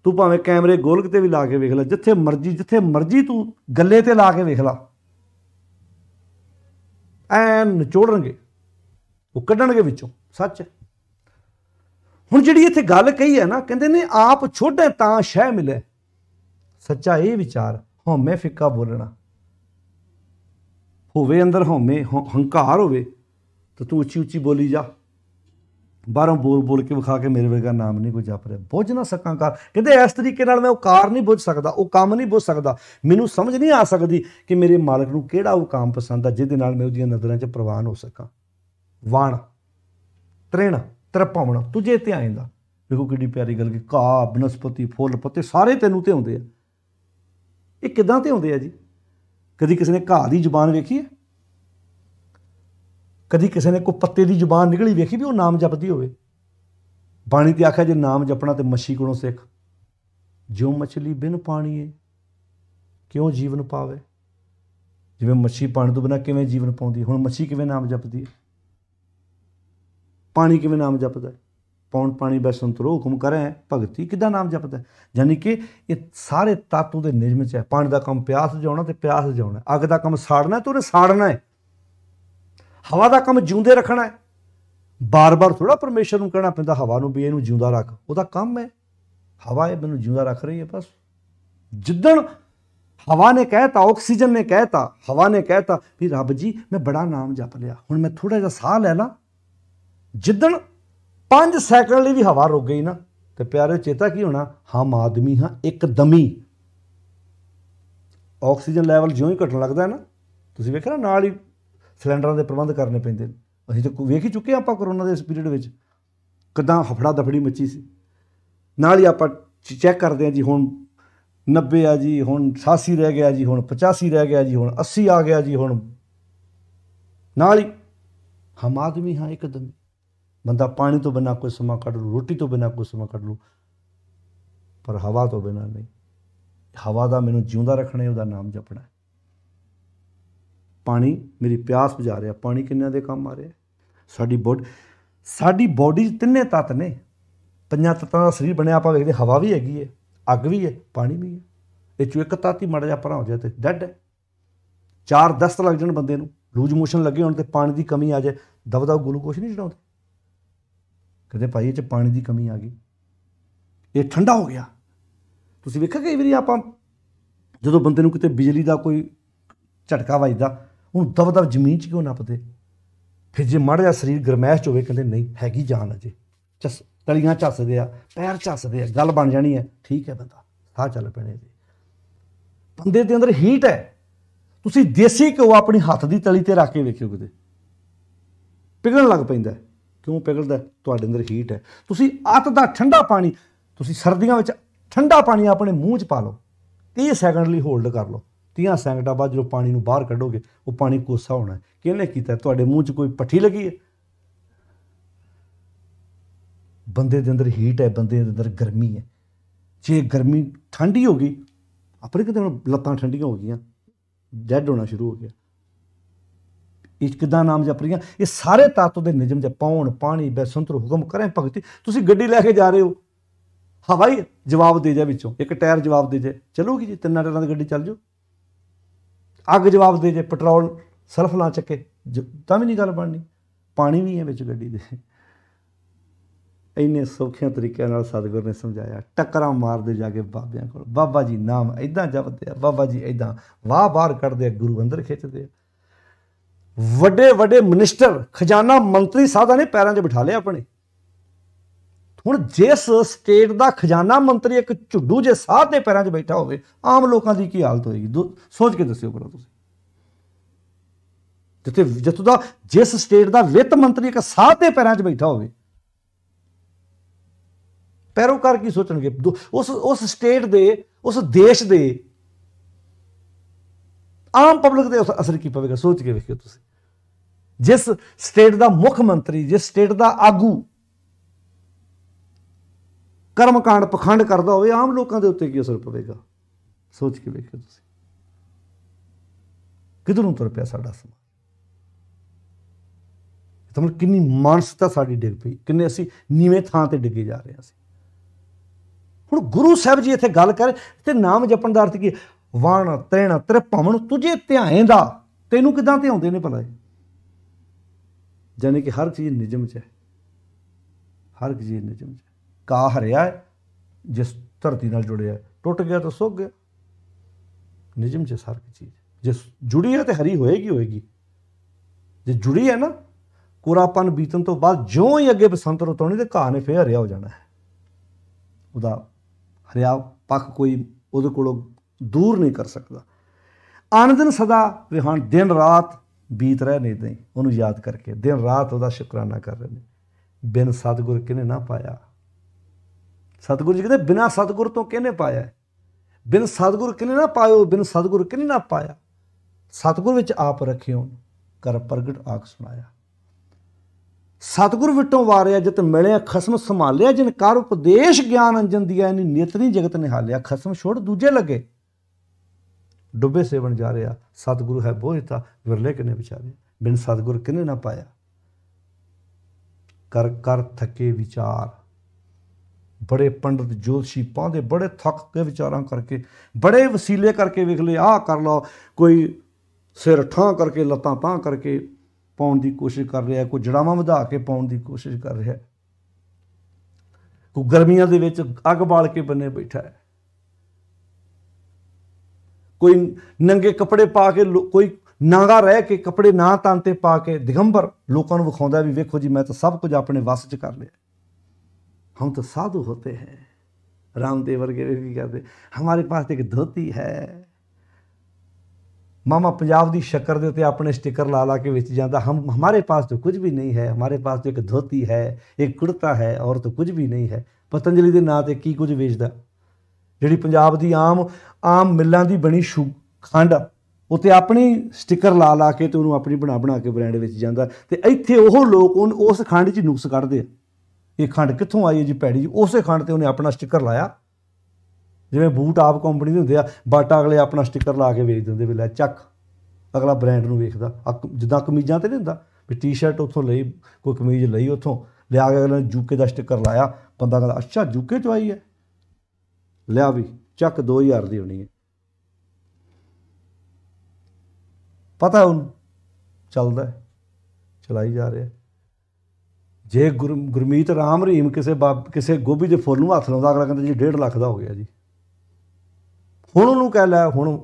ਤੂੰ ਭਾਵੇਂ ਕੈਮਰੇ ਗੋਲਕ ਤੇ ਵੀ ਲਾ ਕੇ ਵੇਖ ਲੈ ਜਿੱਥੇ ਮਰਜੀ ਜਿੱਥੇ ਮਰਜੀ ਤੂੰ ਗੱਲੇ ਤੇ ਲਾ ਕੇ ਵੇਖ ਲੈ ਐਨ ਨਿਚੋੜਨਗੇ ਉਹ ਕੱਢਣਗੇ ਵਿੱਚੋਂ ਸੱਚ ਹੁਣ ਜਿਹੜੀ ਇੱਥੇ ਗੱਲ ਕਹੀ ਹੈ ਨਾ ਕਹਿੰਦੇ ਨੇ ਆਪ ਛੋੜੇ ਤਾਂ ਸ਼ਹਿ ਮਿਲੇ ਸੱਚਾ ਇਹ ਵਿਚਾਰ ਹਉਮੈ ਫਿੱਕਾ ਬੋਲਣਾ ਹੋਵੇ ਅੰਦਰ ਹਉਮੈ ਹੰਕਾਰ ਹੋਵੇ ਤਾਂ ਤੂੰ ਉੱਚੀ ਉੱਚੀ ਬੋਲੀ ਜਾ ਬਾਹਰੋਂ ਬੋਲ ਬੋਲ ਕੇ ਵਿਖਾ ਕੇ ਮੇਰੇ ਵਰਗਾ ਨਾਮ ਨਹੀਂ ਕੋਈ ਜਪ ਰਿਹਾ ਬੁੱਝ ਨਾ ਸਕਾਂ ਕਰ ਕਹਿੰਦੇ ਇਸ ਤਰੀਕੇ ਨਾਲ ਮੈਂ ਉਹ ਕਾਰ ਨਹੀਂ ਬੁੱਝ ਸਕਦਾ ਉਹ ਕੰਮ ਨਹੀਂ ਬੁੱਝ ਸਕਦਾ ਮੈਨੂੰ ਸਮਝ ਨਹੀਂ ਆ ਸਕਦੀ ਕਿ ਮੇਰੇ ਮਾਲਕ ਨੂੰ ਕਿਹੜਾ ਉਹ ਕੰਮ ਪਸੰਦ ਆ ਜਿਹਦੇ ਨਾਲ ਮੈਂ ਉਹਦੀਆਂ ਨਜ਼ਰਾਂ 'ਚ ਪ੍ਰਵਾਨ ਹੋ ਸਕਾਂ ਵਣ ਤ੍ਰਿਣ ਤਰਪਵਣ ਤੁਝੇ ਤੇ ਆਇਂਦਾ ਵੇਖੋ ਕਿੰਨੀ ਪਿਆਰੀ ਗੱਲ ਕਿ ਘਾਹ ਬਨਸਪਤੀ ਫੁੱਲ ਪੱਤੇ ਸਾਰੇ ਤੈਨੂੰ ਤੇ ਆਉਂਦੇ ਆ ਇਹ ਕਿਦਾਂ ਤੇ ਆਉਂਦੇ ਆ ਜੀ ਕਦੀ ਕਿਸੇ ਨੇ ਘਾਹ ਦੀ ਜ਼ੁਬਾਨ ਵੇਖੀ ਹੈ ਕਦੀ ਕਿਸੇ ਨੇ ਕੋਈ ਪੱਤੇ ਦੀ ਜ਼ੁਬਾਨ ਨਿਕਲੀ ਵੇਖੀ ਵੀ ਉਹ ਨਾਮ ਜਪਦੀ ਹੋਵੇ ਬਾਣੀ ਤੇ ਆਖਿਆ ਜੇ ਨਾਮ ਜਪਣਾ ਤੇ ਮੱਛੀ ਕੋਲੋਂ ਸਿੱਖ ਜਿਉ ਮੱਛੀ ਬਿਨ ਪਾਣੀਏ ਕਿਉਂ ਜੀਵਨ ਪਾਵੇ ਜਿਵੇਂ ਮੱਛੀ ਪਾਣੀ ਤੋਂ ਬਿਨਾ ਕਿਵੇਂ ਜੀਵਨ ਪਾਉਂਦੀ ਹੁਣ ਮੱਛੀ ਕਿਵੇਂ ਨਾਮ ਜਪਦੀ ਹੈ ਪਾਣੀ ਕਿਵੇਂ ਨਾਮ ਜਪਦਾ ਪੌਣ ਪਾਣੀ ਬੈ ਸੰਤਰੋ ਹੁਕਮ ਕਰੇ ਭਗਤੀ ਕਿਦਾਂ ਨਾਮ ਜਪਦਾ ਯਾਨੀ ਕਿ ਇਹ ਸਾਰੇ ਤਾਤੂ ਦੇ ਨਿਯਮ ਚ ਹੈ ਪਾਣੀ ਦਾ ਕੰਮ ਪਿਆਸ ਜਾਉਣਾ ਤੇ ਪਿਆਸ ਜਾਉਣਾ ਅੱਗ ਦਾ ਕੰਮ ਸਾੜਨਾ ਤੇ ਉਹਨੇ ਸਾੜਨਾ ਹੈ ਹਵਾ ਦਾ ਕੰਮ ਜਿਉਂਦੇ ਰੱਖਣਾ ਹੈ ਬਾਰ-ਬਾਰ ਥੋੜਾ ਪਰਮੇਸ਼ਰ ਨੂੰ ਕਹਿਣਾ ਪੈਂਦਾ ਹਵਾ ਨੂੰ ਵੀ ਇਹਨੂੰ ਜਿਉਂਦਾ ਰੱਖ ਉਹਦਾ ਕੰਮ ਹੈ ਹਵਾ ਇਹ ਮੈਨੂੰ ਜਿਉਂਦਾ ਰੱਖ ਰਹੀ ਹੈ ਬਸ ਜਿੱਦਣ ਹਵਾ ਨੇ ਕਹਿਤਾ ਆਕਸੀਜਨ ਨੇ ਕਹਿਤਾ ਹਵਾ ਨੇ ਕਹਿਤਾ ਵੀ ਰੱਬ ਜੀ ਮੈਂ ਬੜਾ ਨਾਮ ਜਪ ਲਿਆ ਹੁਣ ਮੈਂ ਥੋੜਾ ਜਿਹਾ ਸਾਹ ਲੈ ਲਾਂ ਜਿੱਦਣ 5 ਸੈਕਿੰਡ ਲਈ ਵੀ ਹਵਾ ਰੁਕ ਗਈ ਨਾ ਤੇ ਪਿਆਰੇ ਚੇਤਾ ਕੀ ਹੋਣਾ ਹਮ ਆਦਮੀ ਹਾਂ ਦਮੀ ਆਕਸੀਜਨ ਲੈਵਲ ਜਿਉਂ ਹੀ ਘਟਣ ਲੱਗਦਾ ਹੈ ਨਾ ਤੁਸੀਂ ਵੇਖਿਆ ਨਾਲ ਹੀ ਸਿਲੰਡਰਾਂ ਦੇ ਪ੍ਰਬੰਧ ਕਰਨੇ ਪੈਂਦੇ ਨੇ ਅਸੀਂ ਤਾਂ ਵੇਖ ਹੀ ਚੁੱਕੇ ਆਪਾਂ ਕਰੋਨਾ ਦੇ ਇਸ ਪੀਰੀਅਡ ਵਿੱਚ ਕਿਦਾਂ ਹਫੜਾ ਦਫੜੀ ਮੱਚੀ ਸੀ ਨਾਲ ਹੀ ਆਪਾਂ ਚੈੱਕ ਕਰਦੇ ਆ ਜੀ ਹੁਣ 90 ਆ ਜੀ ਹੁਣ 86 ਰਹਿ ਗਿਆ ਜੀ ਹੁਣ 85 ਰਹਿ ਗਿਆ ਜੀ ਹੁਣ 80 ਆ ਗਿਆ ਜੀ ਹੁਣ ਨਾਲ ਹੀ ਹਮ ਆਦਮੀ ਹਾਂ ਇੱਕਦਮ ਬੰਦਾ ਪਾਣੀ ਤੋਂ ਬਿਨਾ ਕੋਈ ਸਮਾਂ ਕੱਢ ਲੂ ਰੋਟੀ ਤੋਂ ਬਿਨਾ ਕੋਈ ਸਮਾਂ ਕੱਢ ਲੂ ਪਰ ਹਵਾ ਤੋਂ ਬਿਨਾ ਨਹੀਂ ਹਵਾ ਦਾ ਮੈਨੂੰ ਜਿਉਂਦਾ ਰੱਖਣਾ ਹੈ ਉਹਦਾ ਨਾਮ ਜਪਣਾ ਹੈ ਪਾਣੀ ਮੇਰੀ ਪਿਆਸ ਬੁਝਾ ਰਿਹਾ ਪਾਣੀ ਕਿੰਨਿਆਂ ਦੇ ਕੰਮ ਆ ਰਿਹਾ ਸਾਡੀ ਬੋਡੀ ਸਾਡੀ ਬੋਡੀ ਤਿੰਨੇ ਤੱਤ ਨੇ ਪੰਜਾਂ ਤੱਤਾਂ ਦਾ ਸਰੀਰ ਬਣਿਆ ਆਪਾਂ ਵੇਖਦੇ ਹਵਾ ਵੀ ਹੈਗੀ ਹੈ ਅੱਗ ਵੀ ਹੈ ਪਾਣੀ ਵੀ ਹੈ ਇਹ ਚੋ ਇੱਕ ਤੱਤ ਹੀ ਮੜ ਜਾ ਪਰਾਂ ਹੋ ਜਾ ਤੇ ਡੈਡ ਹੈ ਚਾਰ ਦਸਤ ਲੱਗ ਜਾਣ ਬੰਦੇ ਨੂੰ ਲੂਜ ਮੋਸ਼ਨ ਲੱਗੇ ਹੋਣ ਤੇ ਪਾਣੀ ਦੀ ਕਮੀ ਆ ਜਾਏ ਦਬਦਾ ਗਲੂਕੋਸ਼ ਨਹੀਂ ਚੜਾਉਂਦੇ ਕਹਿੰਦੇ ਭਾਈ ਇਹ ਚ ਪਾਣੀ ਦੀ ਕਮੀ ਆ ਗਈ ਇਹ ਠੰਡਾ ਹੋ ਗਿਆ ਤੁਸੀਂ ਵੇਖਿਆ ਕਈ ਵਾਰੀ ਆਪਾਂ ਜਦੋਂ ਬੰਦੇ ਨੂੰ ਕਿਤੇ ਬਿਜਲੀ ਦਾ ਕੋਈ ਝਟਕਾ ਵੱਜਦਾ ਉਹਨੂੰ ਦਬ-ਦਬ ਜ਼ਮੀਨ 'ਚ ਕਿਉਂ ਨੱਪਦੇ ਫਿਰ ਜੇ ਮੜ ਜਾ ਸਰੀਰ ਗਰਮੈਸ਼ ਚ ਹੋਵੇ ਕਹਿੰਦੇ ਨਹੀਂ ਹੈਗੀ ਜਾਨ ਅਜੇ ਚਸ ਤਲੀਆਂ ਝੱਸਦੇ ਆ ਪੈਰ ਝੱਸਦੇ ਆ ਗੱਲ ਬਣ ਜਾਣੀ ਹੈ ਠੀਕ ਹੈ ਬੰਦਾ ਸਾਹ ਚੱਲ ਪੈਣੇ ਦੇ ਬੰਦੇ ਦੇ ਅੰਦਰ ਹੀਟ ਹੈ ਤੁਸੀਂ ਦੇਸੀ ਘਿਓ ਆਪਣੀ ਹੱਥ ਦੀ ਤਲੀ ਤੇ ਰੱਖ ਕੇ ਵੇਖਿਓ ਕਿਤੇ ਪਿਘਲਣ ਲੱਗ ਪੈਂਦਾ ਕਿਉਂ ਪਿਘਲਦਾ ਤੁਹਾਡੇ ਅੰਦਰ ਹੀਟ ਹੈ ਤੁਸੀਂ ਅੱਤ ਦਾ ਠੰਡਾ ਪਾਣੀ ਤੁਸੀਂ ਸਰਦੀਆਂ ਵਿੱਚ ਠੰਡਾ ਪਾਣੀ ਆਪਣੇ ਮੂੰਹ 'ਚ ਪਾ ਲਓ 30 ਸੈਕਿੰਡ ਲਈ ਹੋਲਡ ਕਰ ਲਓ 30 ਸੈਂਕਟਾ ਬਾਅਦ ਜਦੋਂ ਪਾਣੀ ਨੂੰ ਬਾਹਰ ਕੱਢੋਗੇ ਉਹ ਪਾਣੀ ਕੋਸਾ ਹੋਣਾ ਕਿਹਨੇ ਕੀਤਾ ਤੁਹਾਡੇ ਮੂੰਹ 'ਚ ਕੋਈ ਪੱਠੀ ਲੱਗੀ ਹੈ ਬੰਦੇ ਦੇ ਅੰਦਰ ਹੀਟ ਹੈ ਬੰਦੇ ਦੇ ਅੰਦਰ ਗਰਮੀ ਹੈ ਜੇ ਗਰਮੀ ਠੰਡੀ ਹੋ ਗਈ ਆਪਣੇ ਕਿਤੇ ਲੱਤਾਂ ਠੰਡੀਆਂ ਹੋ ਗਈਆਂ ਡੈਡ ਹੋਣਾ ਸ਼ੁਰੂ ਹੋ ਗਿਆ ਇਸ਼ਕ ਕਿਦਾਂ ਨਾਮ ਜਪ ਰਹੀਆਂ ਇਹ ਸਾਰੇ ਤਾਤੋ ਦੇ ਨਿਯਮ ਜਪਾਉਣ ਪਾਣੀ ਬੈਸੰਤਰ ਹੁਕਮ ਕਰੇ ਭਗਤੀ ਤੁਸੀਂ ਗੱਡੀ ਲੈ ਕੇ ਜਾ ਰਹੇ ਹੋ ਹਵਾਈ ਜਵਾਬ ਦੇ ਜਾ ਵਿੱਚੋਂ ਇੱਕ ਟਾਇਰ ਜਵਾਬ ਦੇ ਜੇ ਚਲੂਗੀ ਜੀ ਤਿੰਨਾਂ ਟਾਇਰਾਂ ਦੀ ਗੱਡੀ ਚੱਲ ਜਾਓ ਅੱਗ ਜਵਾਬ ਦੇ ਜੇ ਪੈਟਰੋਲ ਸਲਫ ਨਾ ਚੱਕੇ ਤਾਂ ਵੀ ਨਹੀਂ ਗੱਲ ਬਣਨੀ ਪਾਣੀ ਵੀ ਹੈ ਵਿੱਚ ਗੱਡੀ ਦੇ ਇੰਨੇ ਸੌਖਿਆਂ ਤਰੀਕਿਆਂ ਨਾਲ ਸਤਿਗੁਰ ਨੇ ਸਮਝਾਇਆ ਟੱਕਰਾਂ ਮਾਰਦੇ ਜਾ ਕੇ ਬਾਬਿਆਂ ਕੋਲ ਬਾਬਾ ਜੀ ਨਾਮ ਇਦਾਂ ਜਪਦੇ ਆ ਬਾਬਾ ਜੀ ਇਦਾਂ ਵਾਹ ਬਾਹਰ ਕੱਢਦੇ ਆ ਗੁਰੂ ਅੰਦਰ ਖਿੱਚਦੇ ਆ ਵੱਡੇ ਵੱਡੇ ਮਿਨਿਸਟਰ ਖਜ਼ਾਨਾ ਮੰਤਰੀ ਸਾਧਾ ਨੇ ਪੈਰਾਂ 'ਚ ਬਿਠਾ ਲਿਆ ਆਪਣੇ ਹੁਣ ਜਿਸ ਸਟੇਟ ਦਾ ਖਜ਼ਾਨਾ ਮੰਤਰੀ ਇੱਕ ਝੁੱਡੂ ਜੇ ਸਾਧ ਦੇ ਪੈਰਾਂ 'ਚ ਬੈਠਾ ਹੋਵੇ ਆਮ ਲੋਕਾਂ ਦੀ ਕੀ ਹਾਲਤ ਹੋਏਗੀ ਸੋਚ ਕੇ ਦੱਸਿਓ ਪਹਿਲਾਂ ਤੁਸੀਂ ਜਿੱਥੇ ਜਿੱਥੋਂ ਦਾ ਜਿਸ ਸਟੇਟ ਦਾ ਵਿੱਤ ਮੰਤਰੀ ਇੱਕ ਸਾਧ ਦੇ ਪੈਰਾਂ 'ਚ ਬੈਠਾ ਹੋਵੇ ਪੈਰੋਕਾਰ ਕੀ ਸੋਚਣਗੇ ਉਸ ਉਸ ਸਟੇਟ ਦੇ ਉਸ ਦੇਸ਼ ਦੇ ਆਮ ਪਬਲਿਕ ਦੇ ਅਸਰ ਕੀ ਪਵੇਗਾ ਸੋਚ ਕੇ ਵੇਖਿਓ ਤੁਸੀਂ ਜਿਸ ਸਟੇਟ ਦਾ ਮੁੱਖ ਮੰਤਰੀ ਜਿਸ ਸਟੇਟ ਦਾ ਆਗੂ ਕਰਮਕਾਂਡ ਪਖੰਡ ਕਰਦਾ ਹੋਵੇ ਆਮ ਲੋਕਾਂ ਦੇ ਉੱਤੇ ਕੀ ਅਸਰ ਪਵੇਗਾ ਸੋਚ ਕੇ ਵੇਖਿਓ ਤੁਸੀਂ ਕਿਧਰ ਨੂੰ ਤੁਰ ਪਿਆ ਸਾਡਾ ਸਮਾਜ ਤੁਹਾਨੂੰ ਕਿੰਨੀ ਮਾਨਸਿਕਤਾ ਸਾਡੀ ਡਿੱਗ ਪਈ ਕਿੰਨੇ ਅਸੀਂ ਨੀਵੇਂ ਥਾਂ ਤੇ ਡਿੱਗੇ ਜਾ ਰਹੇ ਹਾਂ ਅਸੀਂ ਹੁਣ ਗੁਰੂ ਸਾਹਿਬ ਜੀ ਇੱਥੇ ਗੱਲ ਕਰ ਤੇ ਨਾਮ ਜਪਣ ਦਾ ਅਰਥ ਕੀ ਵਾਣ ਤ੍ਰਿਣ ਭਵਨ ਤੁਝੇ ਧਿਆਏ ਦਾ ਤੈਨੂੰ ਕਿਦਾਂ ਧਿਆਉਂਦੇ ਨੇ ਭਲਾ ਜਾਨੀ ਕਿ ਹਰ ਚੀਜ਼ ਨਿਜਮ 'ਚ ਹੈ ਹਰ ਚੀਜ਼ ਨਿਜਮ 'ਚ ਕਾ ਹਰਿਆ ਜਿਸ ਧਰਤੀ ਨਾਲ ਜੁੜਿਆ ਟੁੱਟ ਗਿਆ ਤਾਂ ਸੁੱਕ ਗਿਆ ਨਿਜਮ ਚ ਸਾਰ ਕੀ ਚੀਜ਼ ਜਿਸ ਜੁੜੀ ਹੈ ਤੇ ਹਰੀ ਹੋਏਗੀ ਹੋਏਗੀ ਜੇ ਜੁੜੀ ਹੈ ਨਾ ਕੋਰਾਪਨ ਬੀਤਣ ਤੋਂ ਬਾਅਦ ਜਿਉਂ ਹੀ ਅੱਗੇ ਬਸੰਤ ਰੁੱਤ ਆਉਣੀ ਤੇ ਘਾਹ ਨੇ ਫੇਰ ਹਰਿਆ ਹੋ ਜਾਣਾ ਹੈ ਉਹਦਾ ਹਰਿਆ ਪੱਖ ਕੋਈ ਉਹਦੇ ਕੋਲੋਂ ਦੂਰ ਨਹੀਂ ਕਰ ਸਕਦਾ ਆਨੰਦਨ ਸਦਾ ਵਿਹਾਨ ਦਿਨ ਰਾਤ ਬੀਤ ਰਹੇ ਨੇ ਤੇ ਉਹਨੂੰ ਯਾਦ ਕਰਕੇ ਦਿਨ ਰਾਤ ਉਹਦਾ ਸ਼ੁਕਰਾਨਾ ਕਰ ਰਹੇ ਨੇ ਬਿਨ ਸਤਗੁਰ ਕਿਨੇ ਨਾ ਪਾਇਆ ਸਤਿਗੁਰੂ ਜੀ ਕਹਿੰਦੇ ਬਿਨਾ ਸਤਿਗੁਰ ਤੋਂ ਕਿਹਨੇ ਪਾਇਆ ਬਿਨ ਸਤਿਗੁਰ ਕਿਨੇ ਨਾ ਪਾਇਓ ਬਿਨ ਸਤਿਗੁਰ ਕਿਨੇ ਨਾ ਪਾਇਆ ਸਤਿਗੁਰ ਵਿੱਚ ਆਪ ਰੱਖਿਓ ਕਰ ਪ੍ਰਗਟ ਆਖ ਸੁਣਾਇਆ ਸਤਿਗੁਰ ਵਿਟੋਂ ਵਾਰਿਆ ਜਿਤ ਮਿਲਿਆ ਖਸਮ ਸੰਭਾਲਿਆ ਜਿਨ ਕਰ ਉਪਦੇਸ਼ ਗਿਆਨ ਅੰਜਨ ਦਿਆ ਇਨੀ ਨੇਤਰੀ ਜਗਤ ਨਿਹਾਲਿਆ ਖਸਮ ਛੋੜ ਦੂਜੇ ਲਗੇ ਡੁੱਬੇ ਸੇਵਣ ਜਾ ਰਿਆ ਸਤਿਗੁਰੂ ਹੈ ਬੋਝਤਾ ਵਿਰਲੇ ਕਿਨੇ ਵਿਚਾਰੇ ਬਿਨ ਸਤਿਗੁਰ ਕਿਨੇ ਨਾ ਪਾਇਆ ਕਰ ਕਰ ਥਕੇ ਵਿਚਾਰ ਬੜੇ ਪੰਡਤ ਜੋਤਸ਼ੀ ਪਾਉਂਦੇ ਬੜੇ ਥੱਕ ਕੇ ਵਿਚਾਰਾਂ ਕਰਕੇ ਬੜੇ ਵਸੀਲੇ ਕਰਕੇ ਵੇਖ ਲੈ ਆਹ ਕਰ ਲਓ ਕੋਈ ਸਿਰ ਠਾਂ ਕਰਕੇ ਲੱਤਾਂ ਪਾਂ ਕਰਕੇ ਪਾਉਣ ਦੀ ਕੋਸ਼ਿਸ਼ ਕਰ ਰਿਹਾ ਕੋਈ ਜੜਾਵਾਂ ਵਧਾ ਕੇ ਪਾਉਣ ਦੀ ਕੋਸ਼ਿਸ਼ ਕਰ ਰਿਹਾ ਕੋਈ ਗਰਮੀਆਂ ਦੇ ਵਿੱਚ ਅੱਗ ਬਾਲ ਕੇ ਬੰਨੇ ਬੈਠਾ ਹੈ ਕੋਈ ਨੰਗੇ ਕੱਪੜੇ ਪਾ ਕੇ ਕੋਈ ਨਾਗਾ ਰਹਿ ਕੇ ਕੱਪੜੇ ਨਾ ਤਾਂ ਤੇ ਪਾ ਕੇ ਦਿਗੰਬਰ ਲੋਕਾਂ ਨੂੰ ਵਿਖਾਉਂਦਾ ਵੀ ਵੇਖੋ ਜੀ ਮੈਂ ਤਾਂ ਸਭ ਕੁਝ ਆਪਣੇ ਵਸ 'ਚ ਕਰ ਲਿਆ हम तो साधु होते हैं रामदेव वगैरह ਵੀ ਕਰਦੇ हमारे पास ਇੱਕ ਧੋਤੀ ਹੈ ਮਾਮਾ ਪੰਜਾਬ ਦੀ ਸ਼ਕਰ ਦੇ ਉੱਤੇ ਆਪਣੇ ਸਟicker ਲਾ ਲਾ ਕੇ ਵਿੱਚ ਜਾਂਦਾ ਹਮ ਹਮਾਰੇ ਪਾਸ ਤਾਂ ਕੁਝ ਵੀ ਨਹੀਂ ਹੈ ਹਮਾਰੇ ਪਾਸ ਤਾਂ ਇੱਕ ਧੋਤੀ ਹੈ ਇੱਕ ਕੁੜਤਾ ਹੈ ਔਰ ਤਾਂ ਕੁਝ ਵੀ ਨਹੀਂ ਹੈ ਪਤੰਜਲੀ ਦੇ ਨਾਂ ਤੇ ਕੀ ਕੁਝ ਵੇਚਦਾ ਜਿਹੜੀ ਪੰਜਾਬ ਦੀ ਆਮ ਆਮ ਮਿੱਲਾਂ ਦੀ ਬਣੀ ਸ਼ੂ ਖੰਡ ਉਤੇ ਆਪਣੀ ਸਟicker ਲਾ ਲਾ ਕੇ ਤੇ ਉਹਨੂੰ ਆਪਣੀ ਬਣਾ ਬਣਾ ਕੇ ਬ੍ਰਾਂਡ ਵਿੱਚ ਜਾਂਦਾ ਤੇ ਇੱਥੇ ਉਹ ਲੋਕ ਉਸ ਖੰਡ 'ਚ ਨੁਕਸ ਕੱਢਦੇ ਆ ਇਹ ਖੰਡ ਕਿੱਥੋਂ ਆਈ ਹੈ ਜੀ ਪੈੜੀ ਜੀ ਉਸੇ ਖੰਡ ਤੇ ਉਹਨੇ ਆਪਣਾ ਸਟicker ਲਾਇਆ ਜਿਵੇਂ ਬੂਟ ਆਪ ਕੰਪਨੀ ਦੇ ਹੁੰਦੇ ਆ ਬਾਟਾ ਅਗਲੇ ਆਪਣਾ ਸਟicker ਲਾ ਕੇ ਵੇਚ ਦਿੰਦੇ ਵੀ ਲੈ ਚੱਕ ਅਗਲਾ ਬ੍ਰਾਂਡ ਨੂੰ ਵੇਖਦਾ ਜਿੱਦਾਂ ਕਮੀਜ਼ਾਂ ਤੇ ਨਹੀਂ ਹੁੰਦਾ ਵੀ ਟੀ-ਸ਼ਰਟ ਉੱਥੋਂ ਲਈ ਕੋਈ ਕਮੀਜ਼ ਲਈ ਉੱਥੋਂ ਲਿਆ ਕੇ ਅਗਲੇ ਨੇ ਜੂਕੇ ਦਾ ਸਟicker ਲਾਇਆ ਬੰਦਾ ਕਹਿੰਦਾ ਅੱਛਾ ਜੂਕੇ ਚੋਂ ਆਈ ਹੈ ਲਿਆ ਵੀ ਚੱਕ 2000 ਦੀ ਹੋਣੀ ਹੈ ਪਤਾ ਉਹਨੂੰ ਚੱਲਦਾ ਚਲਾਈ ਜਾ ਰਿਹਾ ਜੇ ਗੁਰਮੀਤ ਰਾਮ ਰਹੀਮ ਕਿਸੇ ਬਾਬ ਕਿਸੇ ਗੋਭੀ ਦੇ ਫੁੱਲ ਨੂੰ ਹੱਥ ਲਾਉਂਦਾ ਅਗਲਾ ਕਹਿੰਦਾ ਜੀ 1.5 ਲੱਖ ਦਾ ਹੋ ਗਿਆ ਜੀ ਹੁਣ ਉਹਨੂੰ ਕਹਿ ਲੈ ਹੁਣ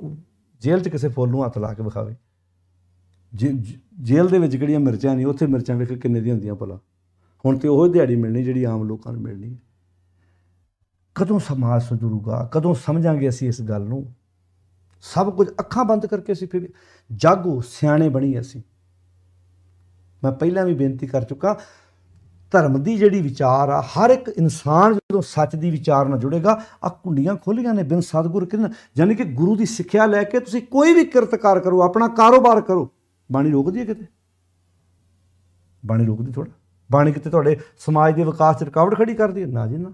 ਜੇਲ੍ਹ 'ਚ ਕਿਸੇ ਫੁੱਲ ਨੂੰ ਹੱਥ ਲਾ ਕੇ ਵਿਖਾਵੇ ਜੇਲ੍ਹ ਦੇ ਵਿੱਚ ਕਿਹੜੀਆਂ ਮਿਰਚਾਂ ਨਹੀਂ ਉੱਥੇ ਮਿਰਚਾਂ ਵੇਖ ਕਿੰਨੇ ਦੀਆਂ ਹੁੰਦੀਆਂ ਭਲਾ ਹੁਣ ਤੇ ਉਹ ਦਿਹਾੜੀ ਮਿਲਣੀ ਜਿਹੜੀ ਆਮ ਲੋਕਾਂ ਨੂੰ ਮਿਲਣੀ ਹੈ ਕਦੋਂ ਸਮਾਜ ਸੁਧਰੂਗਾ ਕਦੋਂ ਸਮਝਾਂਗੇ ਅਸੀਂ ਇਸ ਗੱਲ ਨੂੰ ਸਭ ਕੁਝ ਅੱਖਾਂ ਬੰਦ ਕਰਕੇ ਅਸੀਂ ਫਿਰ ਜਾਗੋ ਸਿਆਣੇ ਬਣੀ ਅਸੀਂ ਮੈਂ ਪਹਿਲਾਂ ਵੀ ਬੇਨਤੀ ਕਰ ਚੁੱਕਾ ਧਰਮ ਦੀ ਜਿਹੜੀ ਵਿਚਾਰ ਆ ਹਰ ਇੱਕ ਇਨਸਾਨ ਜਦੋਂ ਸੱਚ ਦੀ ਵਿਚਾਰ ਨਾਲ ਜੁੜੇਗਾ ਆ ਕੁੰਡੀਆਂ ਖੋਲੀਆਂ ਨੇ ਬਿਨ ਸਤਗੁਰ ਕਿਨ ਯਾਨੀ ਕਿ ਗੁਰੂ ਦੀ ਸਿੱਖਿਆ ਲੈ ਕੇ ਤੁਸੀਂ ਕੋਈ ਵੀ ਕਿਰਤਕਾਰ ਕਰੋ ਆਪਣਾ ਕਾਰੋਬਾਰ ਕਰੋ ਬਾਣੀ ਰੋਕਦੀ ਹੈ ਕਿਤੇ ਬਾਣੀ ਰੋਕਦੀ ਥੋੜਾ ਬਾਣੀ ਕਿਤੇ ਤੁਹਾਡੇ ਸਮਾਜ ਦੇ ਵਿਕਾਸ 'ਚ ਰੁਕਾਵਟ ਖੜੀ ਕਰਦੀ ਹੈ ਨਾ ਜੀ ਨਾ